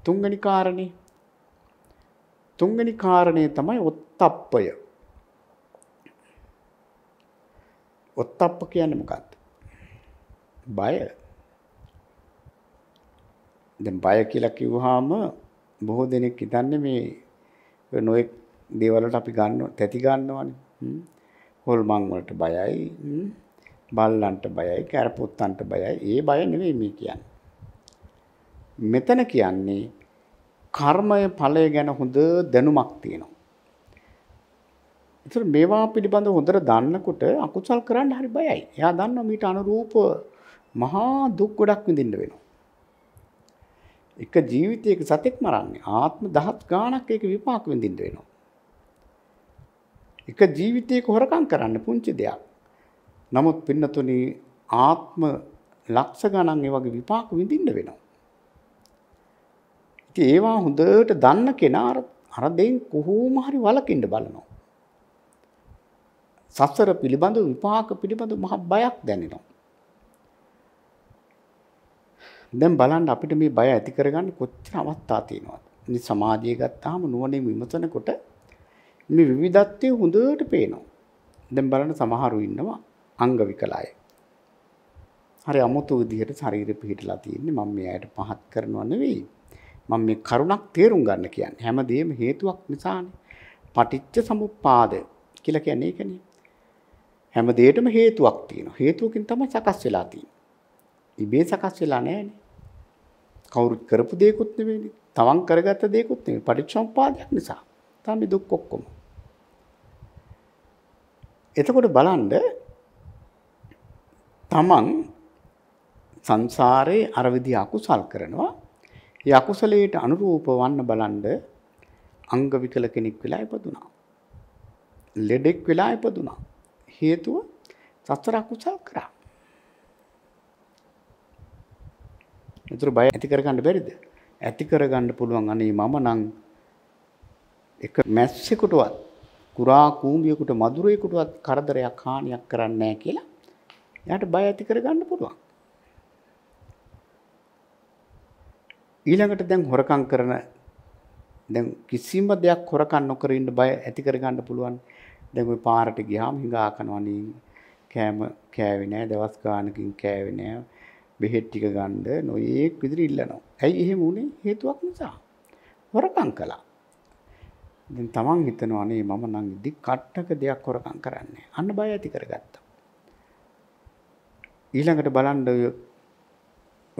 තුන්වෙනි කාරණේ තුන්වෙනි කාරණේ තමයි ඔත්තප්පය. ඔත්තප්ප කියන්නේ මොකක්ද? බය. දැන් බය කියලා කිව්වහම බොහෝ දෙනෙක් හිතන්නේ මේ නොඑක් දේවල් වලට අපි ගන්න තැති ගන්නවානේ. හොල්මන් වලට බයයි බල්ලන්ට බයයි කැරපොත්තන්ට බයයි ඒ බය නෙවෙයි මේ කියන්නේ මෙතන කියන්නේ කර්මය ඵලය ගැන හොඳ දැනුමක් තියෙනවා ඒතර මේවා පිළිබඳව හොඳට දන්නකොට අකුසල් කරන්න හරි බයයි එයා දන්නවා මීට අනුරූප මහා දුක් ගොඩක් විඳින්න වෙනවා එක ජීවිතයක සතෙක් මරන්නේ ආත්ම දහත් ගාණක් ඒක විපාක විඳින්න වෙනවා එක ජීවිතයක හොරකම් කරන්න පුංචි දෙයක්. නමුත් පින්නතුනි ආත්ම ලක්ෂ ගණන් ඒ වගේ විපාක විඳින්න වෙනවා. ඉතින් ඒවා හොඳට දන්න කෙනා අර දෙයින් කොහොම හරි වළකින්න බලනවා. සසර පිළිබඳ විපාක පිළිබඳ මහ බයක් දැනෙනවා. දැන් බලන්න අපිට මේ බය ඇති කරගන්න කොච්චර අවස්ථා තියෙනවද? මේ සමාජය ගත්තාම නුවණින් විමසනකොට මේ විවිධත්වය හොඳට පේනවා. දැන් බලන්න සමහරු ඉන්නවා අංග විකලයි. හරි අමුතු විදිහට ශරීරෙ පිහිටලා තියෙන්නේ මම මෙයාට පහත් කරනව නෙවෙයි. මම මේ කරුණක් තේරුම් ගන්න කියන්නේ හැමදේම හේතුවක් නිසානේ. පටිච්ච සමුප්පාද කියලා කියන්නේ ඒකනේ. හැම දෙයකටම හේතුවක් තියෙනවා. හේතුවකින් තමයි සකස් වෙලා තියෙන්නේ. ඉබේ සකස් වෙලා නැහැනේ. කවුරුත් කරපු දෙයක්වත් නෙවෙයිනේ. තවන් කරගත්ත දෙයක්වත් නෙවෙයි. පටිච්චසමුප්පාදයක් නිසා. තමයි දුක් ඔක්කොම. එතකොට බලන්න තමන් සංසාරේ අර විදිහ අකුසල් කරනවා. ඒ අකුසලයට අනුරූප වන්න බලන්න අංග විකල කෙනෙක් වෙලා ඉපදුනා. ලෙඩෙක් වෙලා ඉපදුනා. හේතුව සතර අකුසල් කරා. ඒතර බය ඇති කරගන්න බැරිද? ඇති කරගන්න පුළුවන් අනේ මම නම් එක මැස්සෙකුටවත් කුරා කූඹියෙකුට මදුරෙකුටවත් කරදරයක් හානියක් කරන්නේ නැහැ කියලා එයාට බය ඇති කරගන්න පුළුවන්. ඊළඟට දැන් හොරකම් කරන දැන් කිසිම දෙයක් හොරකම් නොකර ඉන්න බය ඇති කරගන්න පුළුවන්. දැන් ওই පාරට ගියාම හිඟා කනවා නී කෑම කෑවේ නැහැ දවස් ගානකින් කෑවේ නැහැ බෙහෙත් ටික ගන්න නොයේක් විදිහට ඉල්ලනවා. ඇයි එහෙම වුනේ? හේතුවක් නිසා. හොරකම් කළා. ඉතින් තමන් හිතනවා අනේ මම නම් ඉදි කට්ටක දෙයක් හොරකම් කරන්නේ. අන්න බය ඇති කරගත්තා. ඊළඟට බලන්න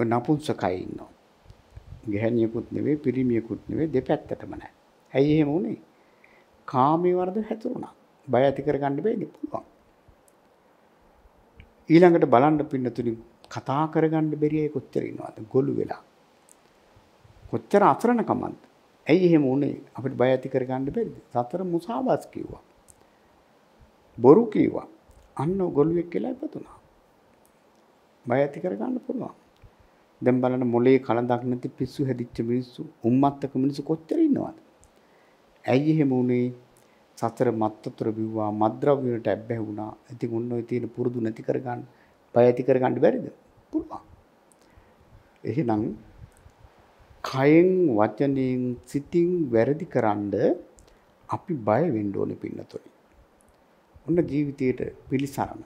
ඔය නපුංසකයි ඉන්නවා. ගැහණියකුත් නෙවෙයි, පිරිමියෙකුත් නෙවෙයි දෙපැත්තටම නැහැ. ඇයි එහෙම වුනේ? කාමී වර්ධ හැතුණා. බය ඇති කරගන්න බෑද පුළුවන්. ඊළඟට බලන්න පින්නතුනි කතා කරගන්න බැරි අය කොච්චර ඉන්නවද? ගොළු වෙලා. කොච්චර අසරණකමක්ද? ඇයි එහෙම වුණේ? අපිට බය ඇති කරගන්න බැරිද? සතර මුසාවාස් කිව්වා. බොරු කිව්වා. අන්න ඔගොල්ලෙක් කියලා ඉපදුනා. බය ඇති කරගන්න පුළුවන්. දැන් බලන්න මොලේ කලඳක් නැති පිස්සු හැදිච්ච මිනිස්සු, උම්මත්තක මිනිස්සු කොච්චර ඉන්නවද? ඇයි එහෙම වුණේ? සතර මත්තර බිව්වා, මද්ද්‍රව්‍ය වලට ඇබ්බැහුණා. ඉතින් ඔන්න ඔය තියෙන පුරුදු නැති කරගන්න, බය ඇති කරගන්න බැරිද? පුළුවන්. එහෙනම් කයෙන් වචනයෙන් සිතින් වැරදි කරන්න අපි බය වෙන්න ඕනේ පින්නතොයි. ඔන්න ජීවිතයට පිළිසරණ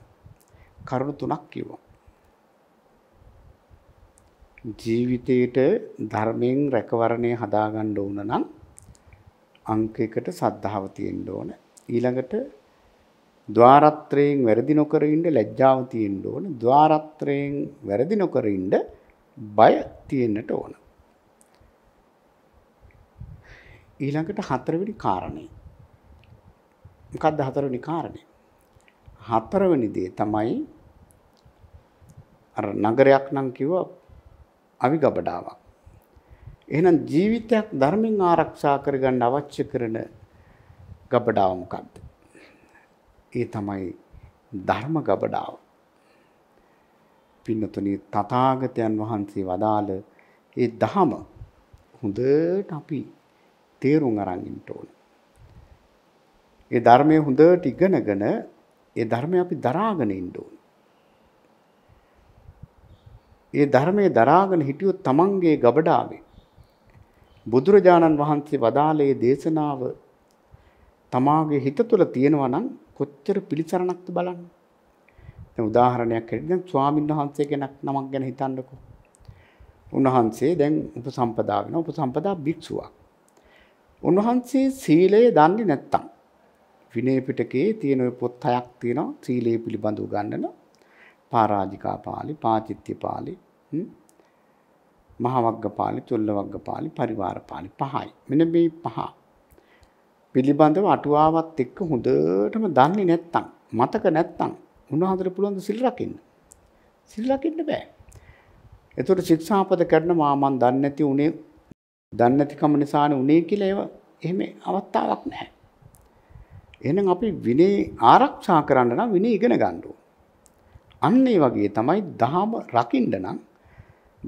කරුණු තුනක් කිව්වා. ජීවිතයට ධර්මයෙන් රැකවරණය හදාගන්න ඕන නම් අංකයකට සද්ධාව තියෙන්න ඕන. ඊළඟට ద్వාරත්‍රයෙන් වැරදි නොකර ඉන්න ලැජ්ජාව තියෙන්න ඕන. ద్వාරත්‍රයෙන් වැරදි නොකර ඉන්න බය තියෙන්නට ඕන. ඊළඟට හතරවෙනි කාරණේ. මොකක්ද හතරවෙනි කාරණේ? හතරවෙනි දේ තමයි අර නගරයක් නම් කිව්ව අවිගබඩාවක්. එහෙනම් ජීවිතයක් ධර්මයෙන් ආරක්ෂා කරගන්න අවශ්‍ය කරන ගබඩාව මොකක්ද? ඒ තමයි ධර්ම ගබඩාව. පින්නතුනි තථාගතයන් වහන්සේ වදාළ ඒ ධහම හොඳට අපි තේරුම් අරන් ඉන්න ඕන. ඒ ධර්මයේ හොඳට ඉගෙනගෙන ඒ ධර්මය අපි දරාගෙන ඉන්න ඕන. ඒ ධර්මයේ දරාගෙන හිටියොත් තමන්ගේ ගබඩාවේ බුදුරජාණන් වහන්සේ වදාළේ දේශනාව තමාගේ හිත තුළ තියෙනවා නම් කොච්චර පිළිසරණක්ද බලන්න. දැන් උදාහරණයක් හරි දැන් ස්වාමීන් වහන්සේ කෙනෙක් නමක් ගැන හිතන්නකෝ. උන්වහන්සේ දැන් උපසම්පදා වෙනවා උපසම්පදා භික්ෂුවක්. උන්වහන්සේ සීලය දන්නේ නැත්තම් විනය පිටකයේ තියෙන ওই පොත් හයක් තියෙනවා සීලය පිළිබඳව ගන්නන පරාජිකා පාළි, පාචිත්‍ය පාළි, මහවග්ග පාළි, චොල්ලවග්ග පාළි, පරිවාර පාළි පහයි. මෙන්න මේ පහ පිළිබඳව අටුවාවත් එක්ක හොඳටම දන්නේ නැත්තම්, මතක නැත්තම් උන්වහන්සේට පුළුවන් සිල් රකින්න. සිල් රකින්න බෑ. එතකොට ශික්ෂාපද කරන මා මන් දන්නේ නැති උනේ දන්නේ නැතිකම නිසානේ උනේ කියලා ඒව එහෙම අවස්ථාවක් නැහැ. එහෙනම් අපි විනය ආරක්ෂා කරන්න නම් විනය ඉගෙන ගන්න අන්න ඒ වගේ තමයි දහම රකින්න නම්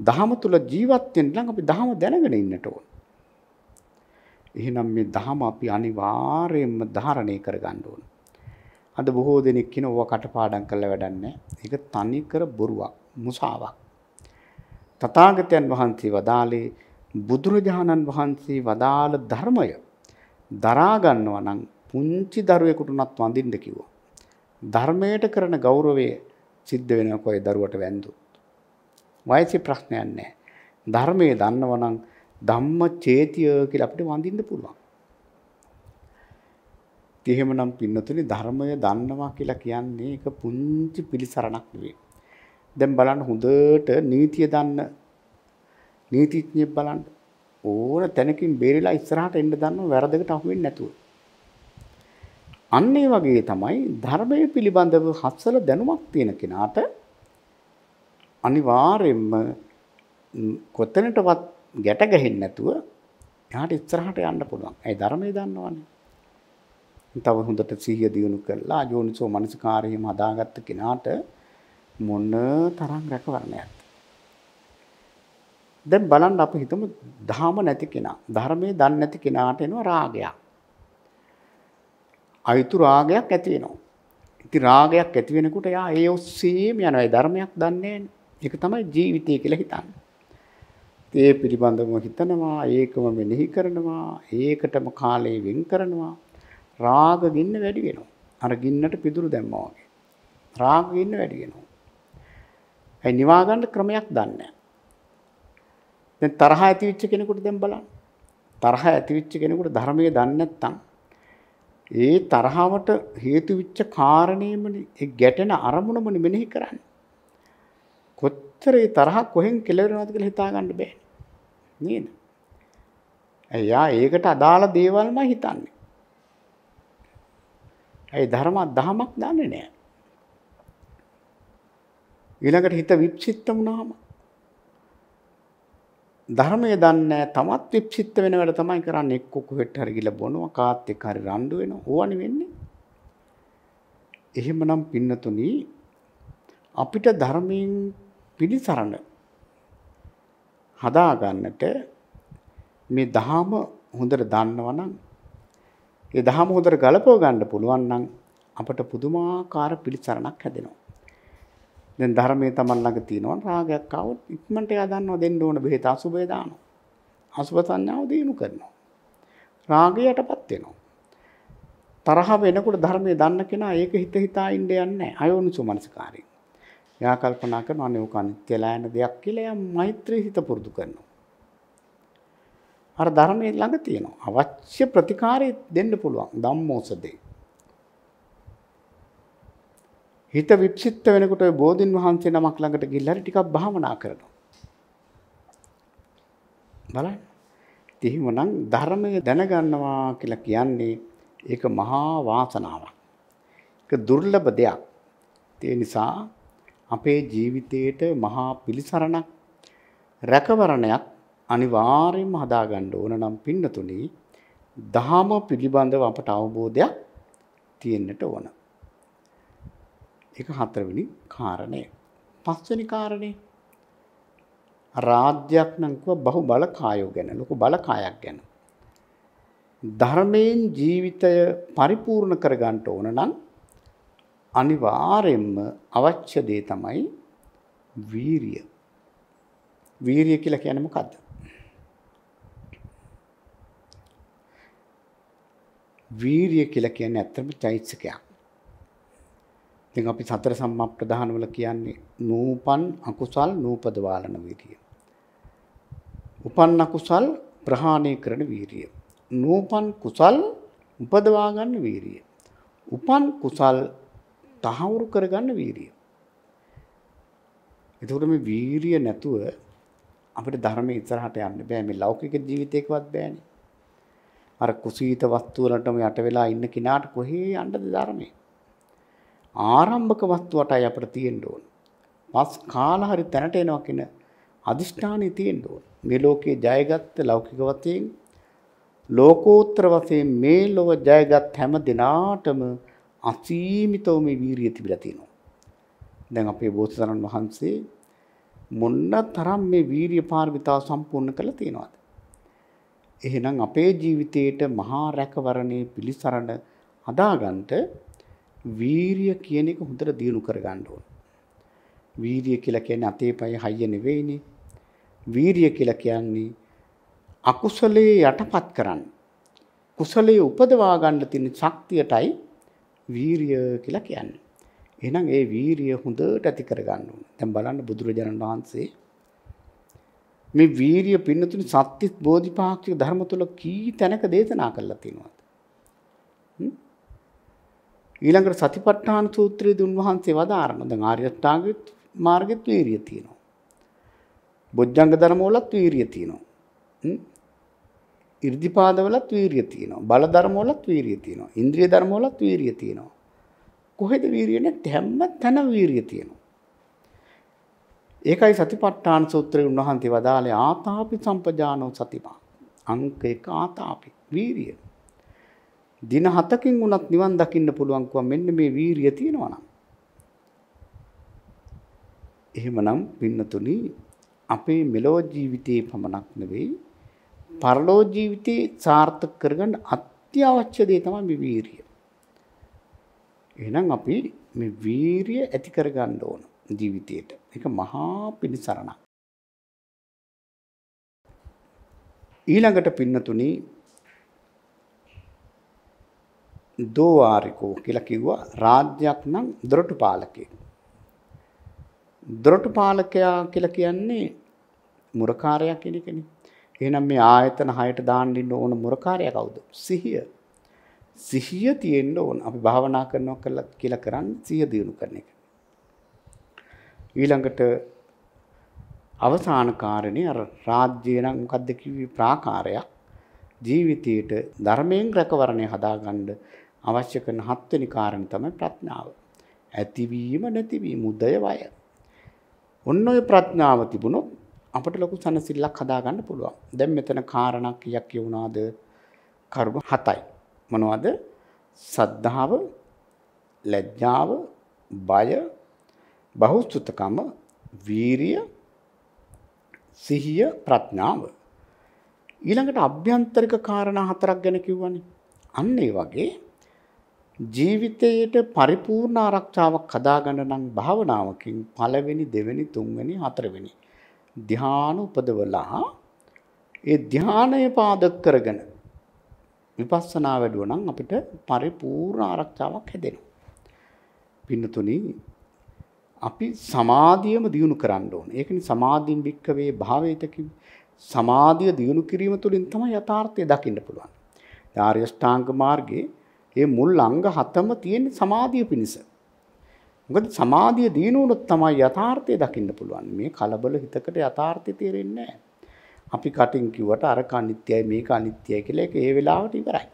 දහම තුල ජීවත් වෙන්න නම් අපි දහම දැනගෙන ඉන්නට ඕන. එහෙනම් මේ දහම අපි අනිවාර්යයෙන්ම ධාරණය කරගන්න ඕන. අද බොහෝ දෙනෙක් කියන ඕවා කටපාඩම් කරලා වැඩක් නැහැ. ඒක තනි කර බොරුවක්, මුසාවක්. තථාගතයන් වහන්සේ වදාළේ බුදුරජාණන් වහන්සේ වදාළ ධර්මය දරා ගන්නවා නම් පුංචි දරුවෙකුට උනත් වඳින්න කිව්වා. ධර්මයට කරන ගෞරවය සිද්ධ වෙනවා කොයි දරුවට වැඳුත්. වයසේ ප්‍රශ්නයක් නැහැ. ධර්මයේ දන්නවා නම් ධම්ම චේතිය කියලා අපිට වඳින්න පුළුවන්. එහෙමනම් පින්නතුනි ධර්මය දන්නවා කියලා කියන්නේ ඒක පුංචි පිළිසරණක් නෙවෙයි. දැන් බලන්න හොඳට නීතිය දන්න නීතිඥයෙක් බලන්න ඕන තැනකින් බේරිලා ඉස්සරහට එන්න දන්නව වැරදකට අහු වෙන්නේ නැතුව. අන්න ඒ වගේ තමයි ධර්මයේ පිළිබඳව හස්සල දැනුමක් තියෙන කෙනාට අනිවාර්යයෙන්ම කොතැනටවත් ගැට ගැහෙන්නේ නැතුව එහාට ඉස්සරහට යන්න පුළුවන්. ඒ ධර්මයේ දන්නවනේ. තව හොඳට සිහිය දියුණු කරලා යෝනිසෝ මනසිකාරයම හදාගත්ත කෙනාට මොන තරම් රැකවරණයක් දැන් බලන්න අපි හිතමු ධාම නැති කෙනා ධර්මයේ දන්නේ නැති කෙනාට එනවා රාගයක්. අයුතු රාගයක් ඇති වෙනවා. ඉතින් රාගයක් ඇති වෙනකොට යා ඒ ඔස්සේම යනවා. ඒ ධර්මයක් දන්නේ ඒක තමයි ජීවිතය කියලා හිතන්නේ. ඒ පිළිබඳවම හිතනවා, ඒකම මෙනෙහි කරනවා, ඒකටම කාලය වෙන් කරනවා. රාග ගින්න වැඩි වෙනවා. අර ගින්නට පිදුරු දැම්මා වගේ. රාග ගින්න වැඩි වෙනවා. ඒ නිවා ගන්න ක්‍රමයක් දන්නේ දැන් තරහ ඇතිවෙච්ච කෙනෙකුට දැන් බලන්න. තරහ ඇතිවෙච්ච කෙනෙකුට ධර්මයේ දන්නේ නැත්නම් ඒ තරහවට හේතු වෙච්ච කාරණේමනේ ඒ ගැටෙන අරමුණමනේ මෙනෙහි කරන්නේ. කොතර ඒ තරහ කොහෙන් කෙලවෙනවද කියලා හිතා ගන්න බෑ. නේද? අයියා ඒකට අදාළ දේවල්ම හිතන්නේ. ඒ ධර්ම දහමක් දන්නේ නැහැ. ඊළඟට හිත වික්ෂිප්ත වුණාම ධර්මයේ දන්නේ තමත් විප්සිත වෙන වැඩ තමයි කරන්නේ එක්ක කුහෙට් හරි ගිල බොනවා කාත් එක්ක හරි රණ්ඩු වෙනවා ඕවනේ වෙන්නේ එහෙමනම් පින්නතුනි අපිට ධර්මයෙන් පිළිසරණ හදා ගන්නට මේ දහම හොඳට දන්නවා නම් ඒ දහම හොඳට ගලපව ගන්න පුළුවන් නම් අපට පුදුමාකාර පිළිසරණක් හැදෙනවා දැන් ධර්මයේ Taman ළඟ තියෙනවා රාගයක් આવොත් ඉක්මනට එයා දන්නවා දෙන්න ඕන බෙහෙත අසුබය දානවා. අසුබ සංඥාව දිනු කරනවා. රාගයටපත් වෙනවා. තරහ වෙනකොට ධර්මයේ දන්න කෙනා ඒක හිත හිතා ඉන්න යන්නේ නැහැ. අයෝනිසු මනසකාරයෙන්. එයා කල්පනා කරනවා අනේ ඕක අනිත්‍යලා යන දෙයක් කියලා එයා මෛත්‍රී හිත පුරුදු කරනවා. අර ධර්මයේ ළඟ තියෙනවා. අවශ්‍ය ප්‍රතිකාරය දෙන්න පුළුවන්. ධම්මෝසදේ. හිත වික්ෂිප්ත වෙනකොට ඔය බෝධින් වහන්සේ නමක් ළඟට ගිහිල්ලා ටිකක් භාවනා කරනවා. බලන්න. එහෙමනම් ධර්මය දැනගන්නවා කියලා කියන්නේ ඒක මහා වාසනාවක්. ඒක දුර්ලභ දෙයක්. ඒ නිසා අපේ ජීවිතයේට මහා පිළිසරණක් රැකවරණයක් අනිවාර්යයෙන්ම හදාගන්න ඕන නම් පින්නතුනි දහම පිළිබඳව අපට අවබෝධයක් තියෙන්නට ඕන. එක හතරවෙනි කාරණය. පස්වනි කාරණය රාජ්‍යයක් නංකුව බහු බල කායෝ ගැන ලොකු බලකායක් ගැන. ධර්මයෙන් ජීවිතය පරිපූර්ණ කරගන්ට ඕන නම් අනිවාරෙන්ම අවච්්‍ය දේ තමයි වීරිය. වීරිය කියලා කියනම කද. වීරිය කියලා කියන ඇත්තම චෛත්සකයක්. ඉතින් අපි සතර සම්මා ප්‍රධාන වල කියන්නේ නූපන් අකුසල් නූපද වාලන වීරිය. උපන් අකුසල් ප්‍රහාණය කරන වීරිය. නූපන් කුසල් උපදවා ගන්න වීරිය. උපන් කුසල් තහවුරු කරගන්න වීරිය. එතකොට මේ වීරිය නැතුව අපිට ධර්මයේ ඉස්සරහට යන්න බෑ මේ ලෞකික ජීවිතේකවත් බෑනේ. අර කුසීත වස්තු වලටම යට වෙලා ඉන්න කෙනාට කොහේ යන්නද ධර්මයේ? ආරම්භක වස්තුවටයි අපිට තියෙන්න ඕන. මස් කාලා හරි තැනට එනවා කියන අදිෂ්ඨානෙ තියෙන්න ඕන. මේ ලෝකේ ජයගත්ත ලෞකික වශයෙන් ලෝකෝත්තර වශයෙන් මේ ලොව ජයගත් හැම දිනාටම අසීමිතව මේ වීරිය තිබිලා තියෙනවා. දැන් අපේ බෝසතාණන් වහන්සේ මොන්න තරම් මේ වීරිය පාරමිතා සම්පූර්ණ කරලා තියෙනවද? එහෙනම් අපේ ජීවිතේට මහා රැකවරණේ පිළිසරණ හදාගන්න වීරිය කියන එක හොඳට දියුණු කරගන්න ඕන. වීරිය කියලා කියන්නේ අතේ පය හයිය නෙවෙයිනේ. වීරිය කියලා කියන්නේ අකුසලයේ යටපත් කරන්න. කුසලයේ උපදවා ගන්න තියෙන ශක්තියටයි වීරිය කියලා කියන්නේ. එහෙනම් ඒ වීරිය හොඳට ඇති කරගන්න ඕන. දැන් බලන්න බුදුරජාණන් වහන්සේ මේ වීරිය පින්නතුනි සත්‍ත්‍ය බෝධිපාක්ෂික ධර්ම තුල කී තැනක දේශනා කරලා තියෙනවා. ඊළඟට සතිපට්ඨාන සූත්‍රයේදී උන්වහන්සේ වදාරන දැන් ආර්ය අෂ්ටාංගික මාර්ගෙත් වීරිය තියෙනවා. බොජ්ජංග ධර්මවලත් වීරිය තියෙනවා. ඉර්ධිපාදවලත් වීරිය තියෙනවා. බල ධර්මවලත් වීරිය තියෙනවා. ඉන්ද්‍රිය ධර්මවලත් වීරිය තියෙනවා. කොහෙද වීරිය නැත්තේ හැම තැනම වීරිය තියෙනවා. ඒකයි සතිපට්ඨාන සූත්‍රයේ උන්වහන්සේ වදාළේ ආතාපි සම්පජානෝ සතිමා. අංක එක ආතාපි වීරිය. දින 7කින් වුණත් නිවන් දකින්න පුළුවන්කම මෙන්න මේ වීරිය තියෙනවා නම්. එහෙමනම් පින්නතුනි අපේ මෙලෝ ජීවිතේ පමණක් නෙවෙයි පරලෝ ජීවිතේ සාර්ථක කරගන්න අත්‍යවශ්‍ය දේ තමයි මේ වීරිය. එහෙනම් අපි මේ වීරිය ඇති කරගන්න ඕන ජීවිතේට. ඒක මහා පිළිසරණක්. ඊළඟට පින්නතුනි දෝවාරිකෝ කියලා කිව්වා රාජ්‍යයක් නම් දොරටුපාලකේ. දොරටුපාලකයා කියලා කියන්නේ මුරකාරයා කියන කෙනෙක්. එහෙනම් මේ ආයතන 6ට දාන්න ඉන්න ඕන මුරකාරයා කවුද? සිහිය. සිහිය තියෙන්න ඕන. අපි භාවනා කරනවා කියලා කියලා කරන්නේ සිහිය දිනු කරන එක. ඊළඟට අවසාන කාරණේ අර රාජ්‍ය නම් මොකද්ද කිව්වේ ප්‍රාකාරයක්. ජීවිතයේට ධර්මයෙන් රැකවරණය හදාගන්න අවශ්‍ය කරන හත්වෙනි කාරණේ තමයි ප්‍රඥාව. ඇතිවීම නැතිවීම උදය වය. ඔන්න ඔය ප්‍රඥාව තිබුණොත් අපට ලොකු සනසිල්ලක් හදාගන්න පුළුවන්. දැන් මෙතන කාරණා කීයක් කියුණාද? කර්ම හතයි. මොනවද? සද්ධාව, ලැජ්ජාව, බය, බහුසුතකම, වීරිය, සිහිය, ප්‍රඥාව. ඊළඟට අභ්‍යන්තරික කාරණා හතරක් ගැන කිව්වනේ. අන්න ඒ වගේ ජීවිතයේට පරිපූර්ණ ආරක්ෂාවක් හදාගන්න නම් භාවනාවකින් පළවෙනි දෙවෙනි තුන්වෙනි හතරවෙනි ධ්‍යාන උපදවලා ඒ ධ්‍යානය පාදක කරගෙන විපස්සනා වැඩුවා නම් අපිට පරිපූර්ණ ආරක්ෂාවක් හැදෙනවා. පින්නතුනි අපි සමාධියම දියුණු කරන්න ඕනේ. ඒකනේ සමාධින් වික්කවේ භාවයතකි සමාධිය දියුණු කිරීම තුළින් තමයි යථාර්ථය දකින්න පුළුවන්. ආර්ය ෂ්ටාංග මාර්ගයේ ඒ මුල් අංග හතම තියෙන සමාධිය පිණිස. මොකද සමාධිය දිනුනොත් තමයි යථාර්ථය දකින්න පුළුවන්. මේ කලබල හිතකට යථාර්ථය තේරෙන්නේ අපි කටින් කිව්වට අර අනිත්‍යයි මේක අනිත්‍යයි කියලා ඒක ඒ වෙලාවට ඉවරයි.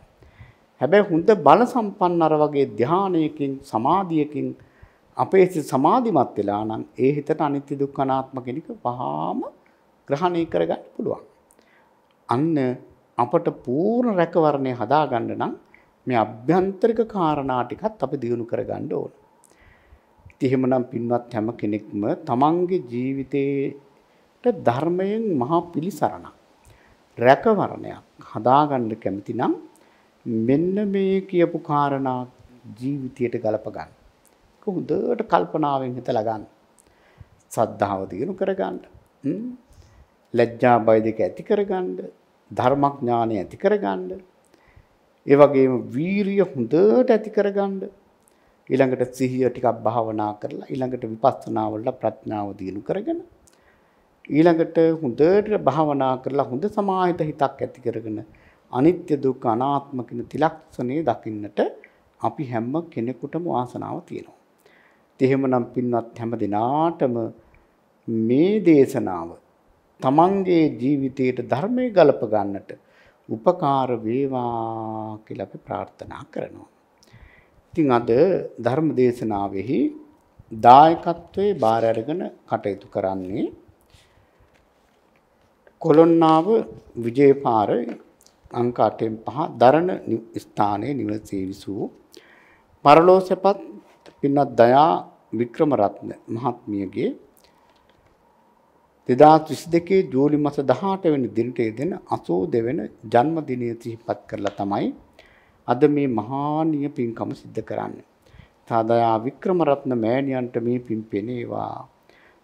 හැබැයි හොඳ බල සම්පන්න අර වගේ ධානයකින් සමාධියකින් අපේ සිත සමාධිමත් වෙලා නම් ඒ හිතට අනිත්‍ය දුක්ඛ අනාත්ම කෙනෙක් වහාම ග්‍රහණය කරගන්න පුළුවන්. අන්න අපට පූර්ණ රැකවරණය හදාගන්න නම් මේ අභ්‍යන්තරික කාරණා ටිකත් අපි දිනු කරගන්න ඕන. ඉතින් එහෙමනම් පින්වත් හැම කෙනෙක්ම තමන්ගේ ජීවිතේට ධර්මයෙන් මහා පිළිසරණක් රැකවරණයක් හදාගන්න කැමති නම් මෙන්න මේ කියපු කාරණා ජීවිතයට ගලප ගන්න. හොඳට කල්පනාවෙන් හිතලා ගන්න. සද්ධාව දිනු කරගන්න. ලැජ්ජා බය දෙක ඇති කරගන්න. ධර්මඥානය ඇති කරගන්න. ඒ වගේම වීරිය හොඳට ඇති කරගන්න. ඊළඟට සිහිය ටිකක් භාවනා කරලා ඊළඟට විපස්සනා වල ප්‍රඥාව දිනු කරගෙන ඊළඟට හොඳට භාවනා කරලා හොඳ සමාහිත හිතක් ඇති කරගෙන අනිත්‍ය දුක්ඛ අනාත්ම කියන තිලක්ෂණේ දකින්නට අපි හැම කෙනෙකුටම වාසනාව තියෙනවා. ඉතින් එහෙමනම් පින්වත් හැම දිනාටම මේ දේශනාව තමන්ගේ ජීවිතයට ධර්මයේ ගලප ගන්නට උපකාර වේවා කියලා අපි ප්‍රාර්ථනා කරනවා. ඉතින් අද ධර්ම දේශනාවෙහි දායකත්වයේ බාර අරගෙන කටයුතු කරන්නේ කොළොන්නාව විජේපාර අංක 8න් 5 දරණ ස්ථානයේ නිවසේ විසූ පරලෝසපත් පින්වත් දයා වික්‍රමරත්න මහත්මියගේ 2022 ජූලි මාස 18 වෙනි දිනට යෙදෙන 82 වෙනි ජන්මදිනය සිහිපත් කරලා තමයි අද මේ මහානීය පින්කම සිද්ධ කරන්නේ. තාදා වික්‍රමරත්න මෑණියන්ට මේ පින් පෙනේවා.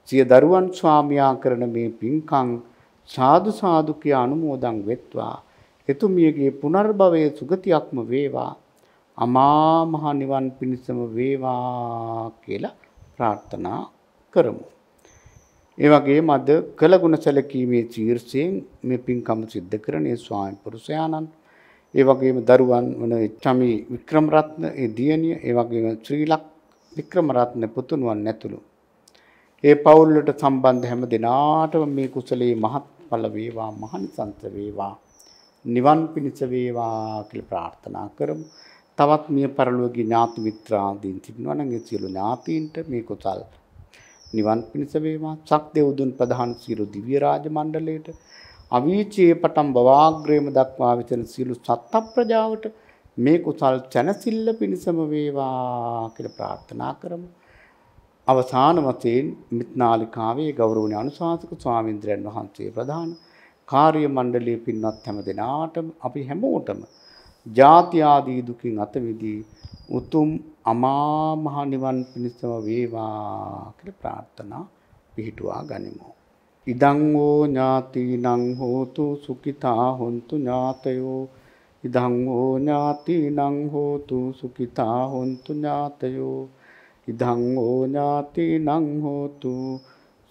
සිය දරුවන් ස්වාමියා කරන මේ පින්කම් සාදු සාදු කියා අනුමෝදන් වෙත්වා. එතුමියගේ පුනර්භවයේ සුගතියක්ම වේවා. අමා මහ නිවන් පිණසම වේවා කියලා ප්‍රාර්ථනා කරමු. ඒ වගේම අද කළ ගුණ සැලකීමේ ශීර්ෂයෙන් මේ පින්කම සිද්ධ කරන ඒ ස්වාමි පුරුෂයාණන් ඒ වගේම දරුවන් වන චමි වික්‍රමරත්න ඒ දියණිය ඒ වගේම ශ්‍රීලක් වික්‍රමරත්න පුතුණුවන් ඇතුළු ඒ පවුල් වලට සම්බන්ධ හැම දිනාටම මේ කුසලයේ මහත්ඵල වේවා මහනිසංස වේවා නිවන් පිණිස වේවා කියලා ප්‍රාර්ථනා කරමු. තවත් මිය පරලෝකී ඥාති මිත්‍රාදීන් සිටිනවා නම් ඒ සියලු ඥාතීන්ට මේ කුසල් නිවන් පිණිස වේවා සක්දේව දුන් ප්‍රධාන සියලු දිව්‍ය රාජ මණ්ඩලයට අවීචයේ පටන් බවාග්‍රේම දක්වා විතර සියලු සත්ත්ව ප්‍රජාවට මේ කුසල් චනසිල්ල පිණිසම වේවා කියලා ප්‍රාර්ථනා කරමු අවසාන වශයෙන් මිත්නාලිකාවේ ගෞරවනීය අනුශාසක ස්වාමීන්ද්‍රයන් වහන්සේ ප්‍රධාන කාර්ය මණ්ඩලයේ පින්වත් හැම දෙනාටම අපි හැමෝටම ජාති ආදී දුකින් අත මිදී උතුම් අමා මහ නිවන් පිණිසම වේවා කියලා ප්‍රාර්ථනා පිහිටුවා ගනිමු. ඉදං ඕ ඥාතිනං හෝතු සුඛිතා හොන්තු ඥාතයෝ ඉදං ඕ ඥාතිනං හෝතු සුඛිතා හොන්තු ඥාතයෝ ඉදං ඕ ඥාතිනං හෝතු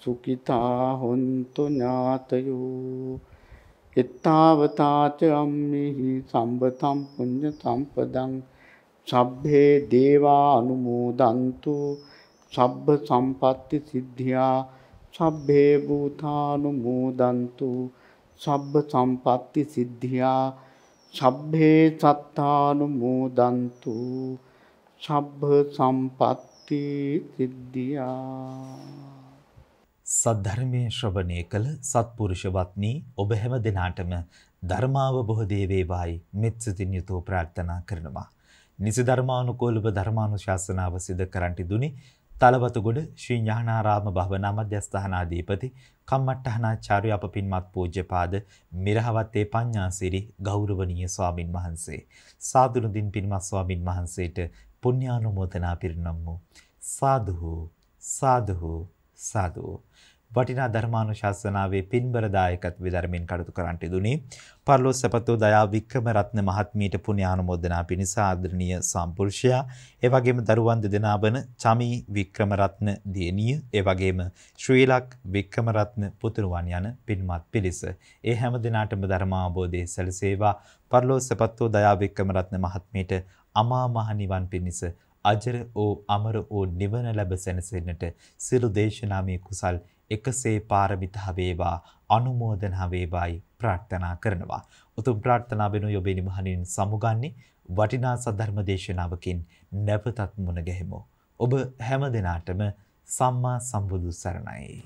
සුඛිතා හොන්තු ඥාතයෝ එත්තාවතාච අම්මිහි සම්බතම් පුඤ්ඤ සම්පදං සබ්බේ දේවා අනුමෝදන්තු සබ්බ සම්පatti සිද්ධියා සබ්බේ භූතානුමෝදන්තු සබ්බ සම්පatti සිද්ධියා සබ්බේ සත්තානුමෝදන්තු සබ්බ සම්පatti සිද්ධියා සද්ධර්මයේ ශ්‍රවණය කළ සත්පුරුෂ වත්නි ඔබ හැම දිනාටම ධර්මාවබෝධය වේවායි මෙත්සිතින් යුතුව ප්‍රාර්ථනා කරනවා නිසි ධර්මානුකෝලව ධර්මානුශාසනාව සිද කරන්ටි දුනි තලවතගොඩ ශ්‍රී ඥානාරාම භවනා මධ්‍යස්ථානාධීපති කම්මට්ටහනාචාර්ය අප පින්වත් පූජ්‍යපාද මිරහවත්තේ පඤ්ඤාසිරි ගෞරවනීය ස්වාමින් වහන්සේ සාදුනුදින් පින්වත් ස්වාමින් වහන්සේට පුණ්‍යානුමෝදනා පිරිනම්මු සාදුහු සාදුහු සාදුහු වටිනා ධර්මානුශාසනාවේ පින්බර දායකත්ව ධර්මයෙන් කටයුතු කරන්නට දුනි. පර්ලෝස් සපතෝ දයා වික්‍රම රත්න මහත්මීට පුණ්‍ය ආනුමෝදනා පිණිස ආදරණීය සම්පුරුෂයා, ඒ වගේම දරුවන් දෙදෙනා වන චමී වික්‍රම රත්න දියණිය, ඒ වගේම ශ්‍රීලක් වික්‍රම රත්න පුතුණුවන් යන පින්වත් පිරිස. ඒ හැම දිනාටම ධර්මාබෝධයේ සැලසේවා. පර්ලෝස් සපතෝ දයා වික්‍රම රත්න මහත්මීට අමා මහ නිවන් පිණිස අජර ඕ අමර ඕ නිවන ලැබ සැනසෙන්නට සිරු දේශනාමය කුසල් එකසේ පාරමිතා වේවා අනුමෝදනා වේවායි ප්‍රාර්ථනා කරනවා. උතුම් ප්‍රාර්ථනා වෙනුයි ඔබේ නිමහනින් සමුගන්නේ වටිනා සද්ධර්ම දේශනාවකින් නැවතත් මුණ ගැහෙමු. ඔබ හැම දිනාටම සම්මා සම්බුදු සරණයි.